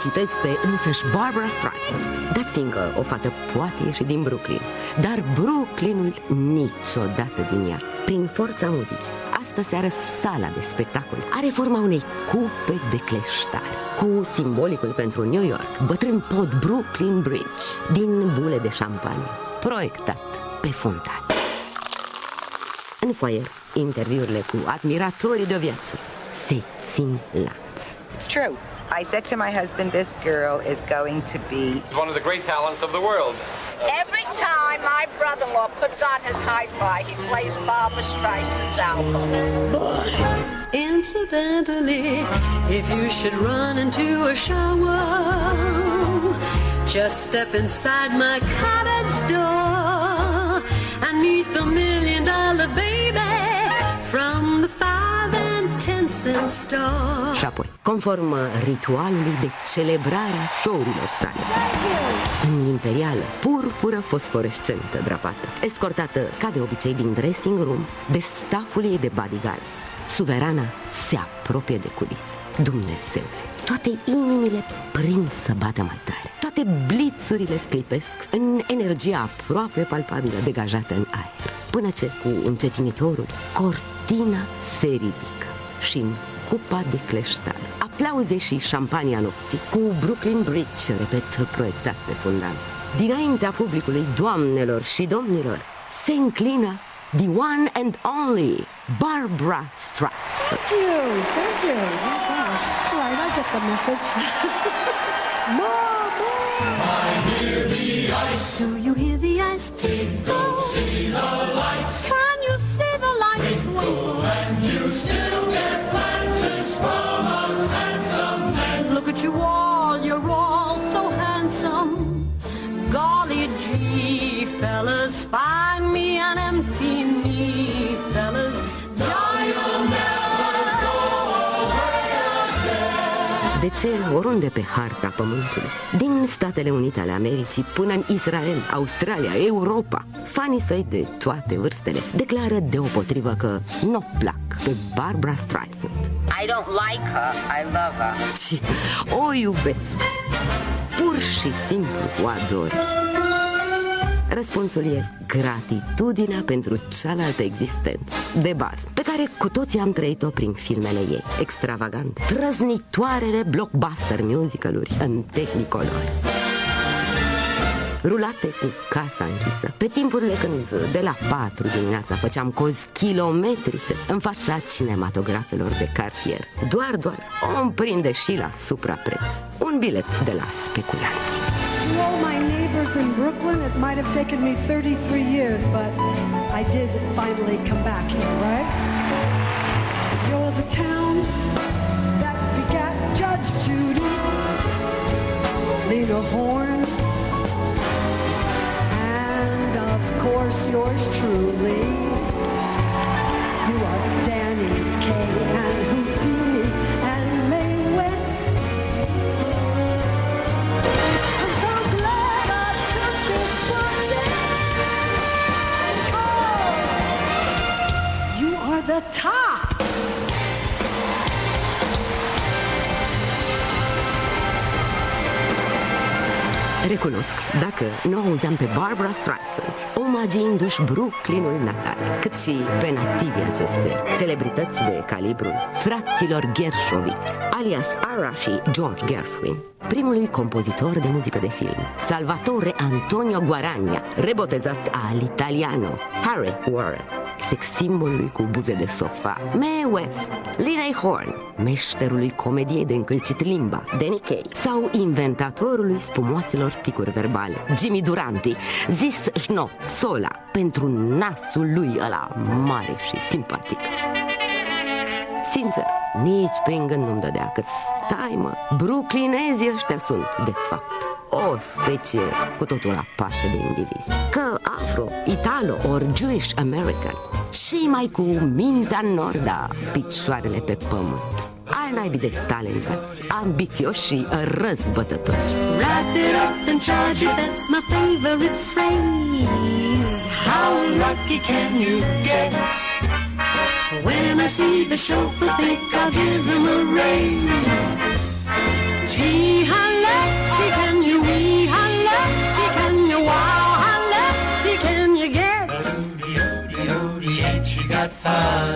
citesc pe însăși Barbara Streisand, dat fiindcă o fată poate ieși din Brooklyn, dar Brooklynul niciodată din ea, prin forța muzicii. Asta seară sala de spectacol are forma unei cupe de cleștari cu simbolicul pentru New York, bătrân pod Brooklyn Bridge, din bule de șampanie, proiectat pe fundal. În foaier, interviurile cu admiratorii de viață se țin la. It's true. I said to my husband, this girl is going to be one of the great talents of the world. Every time my brother-in-law puts on his hi-fi, he plays Barbara Streisand's albums. Incidentally, if you should run into a shower, just step inside my cottage door and meet the million-dollar baby. Și apoi, conform uh, ritualului de celebrare a show sale, în imperială, purpură fosforescentă drapată, escortată, ca de obicei, din dressing room, de staful ei de bodyguards. Suverana se apropie de culis. Dumnezeu, toate inimile prind să bată mai tare. Toate blițurile sclipesc în energia aproape palpabilă degajată în aer. Până ce, cu încetinitorul, cortina se ridică și în cupa de cleștar. Aplauze și șampania nopții, cu Brooklyn Bridge, repet, proiectat pe fundal. Dinaintea publicului, doamnelor și domnilor, se înclină the one and only Barbara Streisand. Thank you, thank you. Oh right, oh, I get the message. de ce, oriunde pe harta pământului, din Statele Unite ale Americii până în Israel, Australia, Europa, fanii săi de toate vârstele declară deopotrivă că nu plac pe Barbara Streisand. I don't like her, I love her. Ci o iubesc. Pur și simplu o ador. Răspunsul e gratitudinea pentru cealaltă existență de bază, pe care cu toții am trăit-o prin filmele ei, extravagant, trăznitoarele blockbuster musicaluri în tehnicolor rulate cu casa închisă. Pe timpurile când de la 4 dimineața făceam cozi kilometrice în fața cinematografelor de cartier. Doar, doar o împrinde și la suprapreț. Un bilet de la speculații Oh, my name. house in Brooklyn. It might have taken me 33 years, but I did finally come back here, right? You're the town that begat Judge Judy, Lena Horn, and of course yours truly. top. Recunosc, dacă nu auzeam pe Barbara Streisand, omagiindu-și Brooklynul natal, cât și pe nativii acestei, celebrități de calibru, fraților Gershowitz, alias Ara și George Gershwin, primului compozitor de muzică de film, Salvatore Antonio Guaragna, rebotezat al italiano, Harry Warren, Sex simbolului cu buze de sofa, Mae West, Linei Horn, meșterului comediei de încălcit limba, Danny Kay, sau inventatorului spumoaselor ticuri verbale, Jimmy Duranti, zis Jnot Sola, pentru nasul lui ăla mare și simpatic. Sincer, nici prin gând nu-mi dădea că stai mă, brooklinezii ăștia sunt, de fapt o specie cu totul aparte de indiviz. Că afro, italo, or Jewish American, cei mai cu mintea în norda, da, picioarele pe pământ. Ai naibii de talentați, ambițioși și răzbătători. Wrap it up and charge it, that's my favorite phrase. How lucky can you get? When I see the chauffeur, think I'll give him a raise. Gee, how lucky!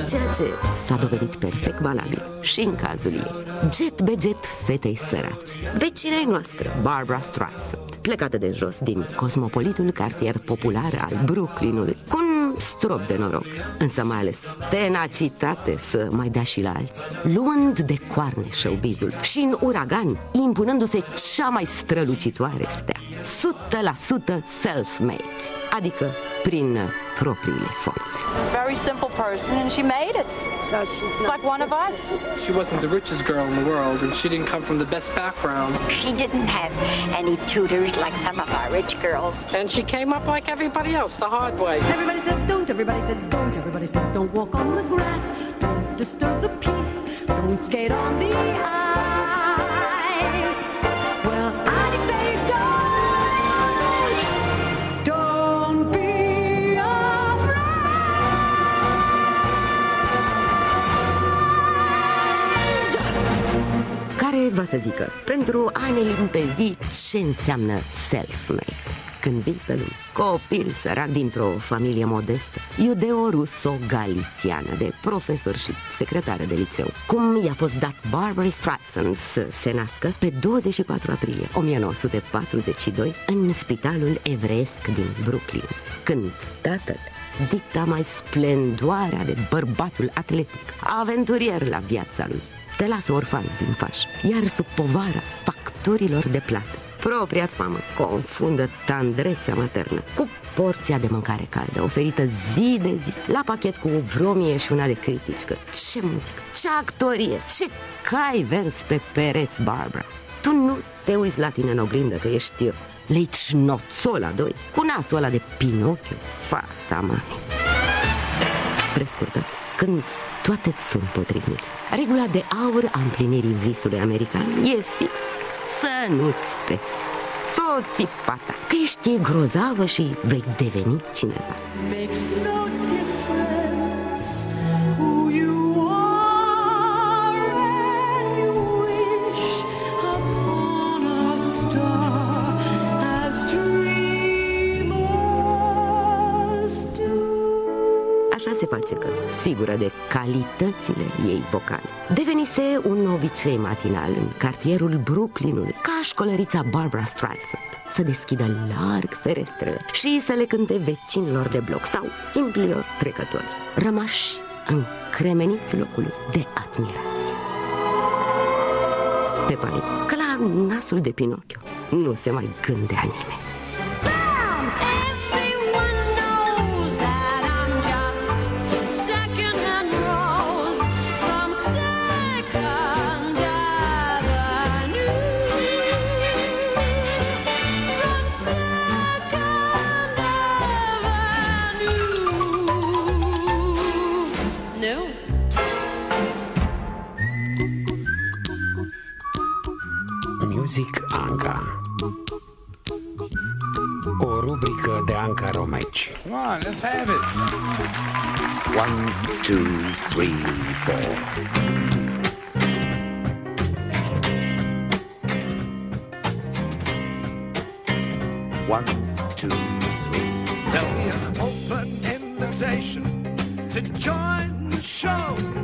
Ceea ce s-a dovedit perfect valabil și în cazul ei. Jet be jet fetei săraci. Vecina noastră, Barbara Streisand, plecată de jos din cosmopolitul cartier popular al Brooklynului, cu un strop de noroc, însă mai ales tenacitate să mai dea și la alții, luând de coarne showbizul și în uragan, impunându-se cea mai strălucitoare stea, 100% self-made, adică prin proprii forțe. Very simple person and she made it. So she's it's like one of us. She wasn't the richest girl in the world and she didn't come from the best background. She didn't have any tutors like some of our rich girls. And she came up like everybody else the hard way. Everybody says don't, everybody says don't, everybody says don't walk on the grass, don't disturb the peace, don't skate on the ice. Vă să zică pentru a ne limpezi ce înseamnă self-made. Când vii pe lume, copil sărac dintr-o familie modestă, iudeo-ruso-galițiană de profesor și secretară de liceu, cum i-a fost dat Barbara Streisand să se nască pe 24 aprilie 1942 în spitalul evresc din Brooklyn, când tatăl dicta mai splendoarea de bărbatul atletic, aventurier la viața lui te lasă orfan din faș, iar sub povara facturilor de plată. Propria-ți mamă confundă tandrețea maternă cu porția de mâncare caldă oferită zi de zi la pachet cu vreo mie și una de critici că ce muzică, ce actorie, ce cai venți pe pereți, Barbara. Tu nu te uiți la tine în oglindă că ești eu, leitșnoțola doi, cu nasul ăla de Pinocchio, fata mami. Prescurtă, când toate îți sunt potrivite. Regula de aur a împlinirii visului american e fix să nu-ți pesi. Soții pata, că ești grozavă și vei deveni cineva. Makes no se face că, sigură de calitățile ei vocale, devenise un obicei matinal în cartierul Brooklynului, ca școlărița Barbara Streisand să deschidă larg ferestrele și să le cânte vecinilor de bloc sau simplilor trecători, rămași încremeniți locului de admirație. Pe pare că la nasul de Pinocchio, nu se mai gândea nimeni. Zic Anca O rubrică de Anca Romeci Come on, let's have it One, two, three, four One, two, three, There'll be an open invitation to join the show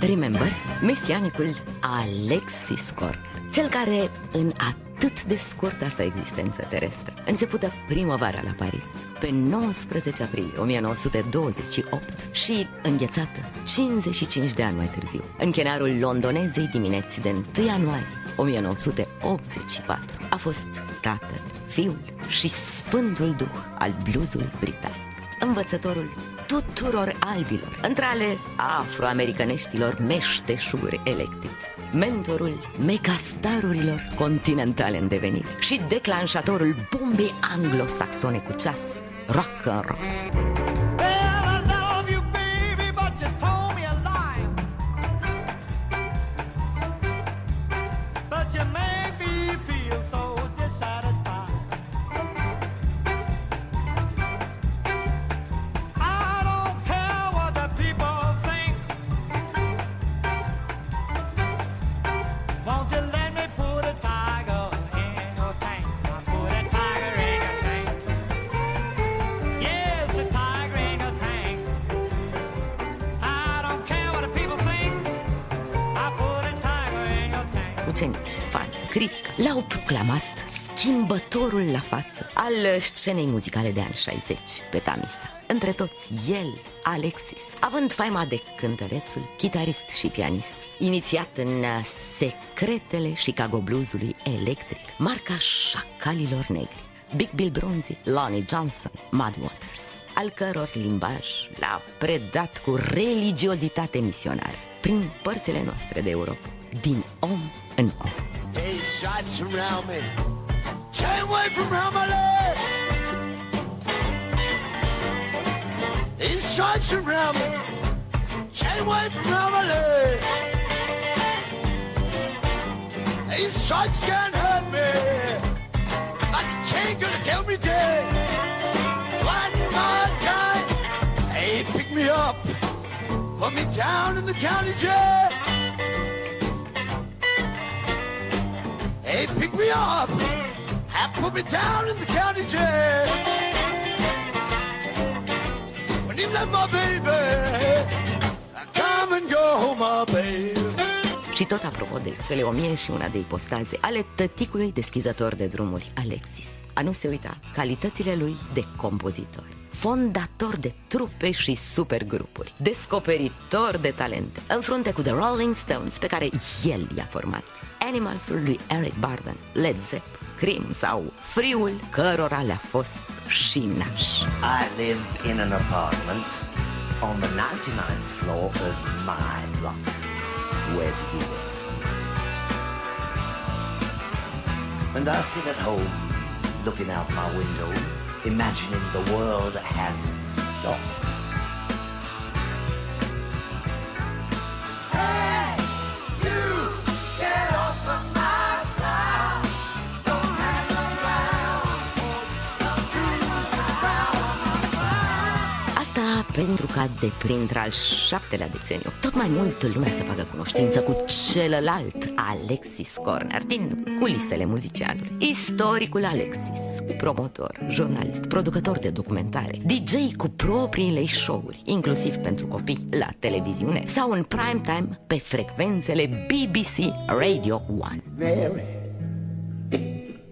Remember, mesianicul Alexis Corner, cel care în atât de scurta sa existență terestră, începută primăvara la Paris, pe 19 aprilie 1928 și înghețată 55 de ani mai târziu, în chenarul londonezei dimineții de 1 ianuarie 1984, a fost tatăl Fiul și Sfântul Duh al bluzului britanic Învățătorul tuturor albilor Între ale afroamericaneștilor meșteșuri electric. Mentorul megastarurilor continentale în devenire Și declanșatorul bombei anglosaxone cu ceas Rock and roll proclamat schimbătorul la față al scenei muzicale de ani 60 pe Tamisa. Între toți, el, Alexis, având faima de cântărețul, chitarist și pianist, inițiat în secretele Chicago Bluesului electric, marca șacalilor negri, Big Bill Bronzy, Lonnie Johnson, Mud Waters, al căror limbaj l-a predat cu religiozitate misionară prin părțile noastre de Europa the on and on. Eight shots around me. can away from around my leg. These shots around me. can away from around my leg. These shots can't hurt me. Like the chain gonna kill me dead. One more time. Hey, pick me up. Put me down in the county jail. Hey, pick me up. Have put me down in the county jail. When you left my baby, I come and go, my baby. Și tot apropo de cele o mie și una de ipostaze ale tăticului deschizător de drumuri, Alexis. A nu se uita calitățile lui de compozitor fondator de trupe și supergrupuri, descoperitor de talente, în frunte cu The Rolling Stones, pe care el i-a format, Animals-ul lui Eric Barden, Led Zeppelin, Cream sau Friul, cărora le-a fost și naș. I live in an apartment on the 99th floor of my block. where to do it. And I sit at home, looking out my window, imagining the world has stopped. Hey! pentru ca de printr-al șaptelea deceniu tot mai mult lumea să facă cunoștință cu celălalt Alexis Corner din culisele muzicianului. Istoricul Alexis, promotor, jurnalist, producător de documentare, DJ cu propriile show-uri, inclusiv pentru copii, la televiziune sau în prime time pe frecvențele BBC Radio 1. Mary,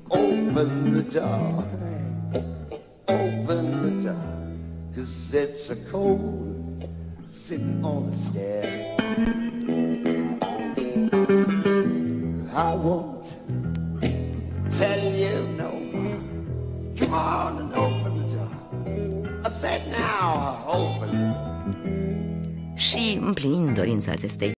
open the door. open the door. Cause it's a cold sitting on the stair. I won't tell you no more. Come on and open the door. I said now, open. Și împlinind dorința acestei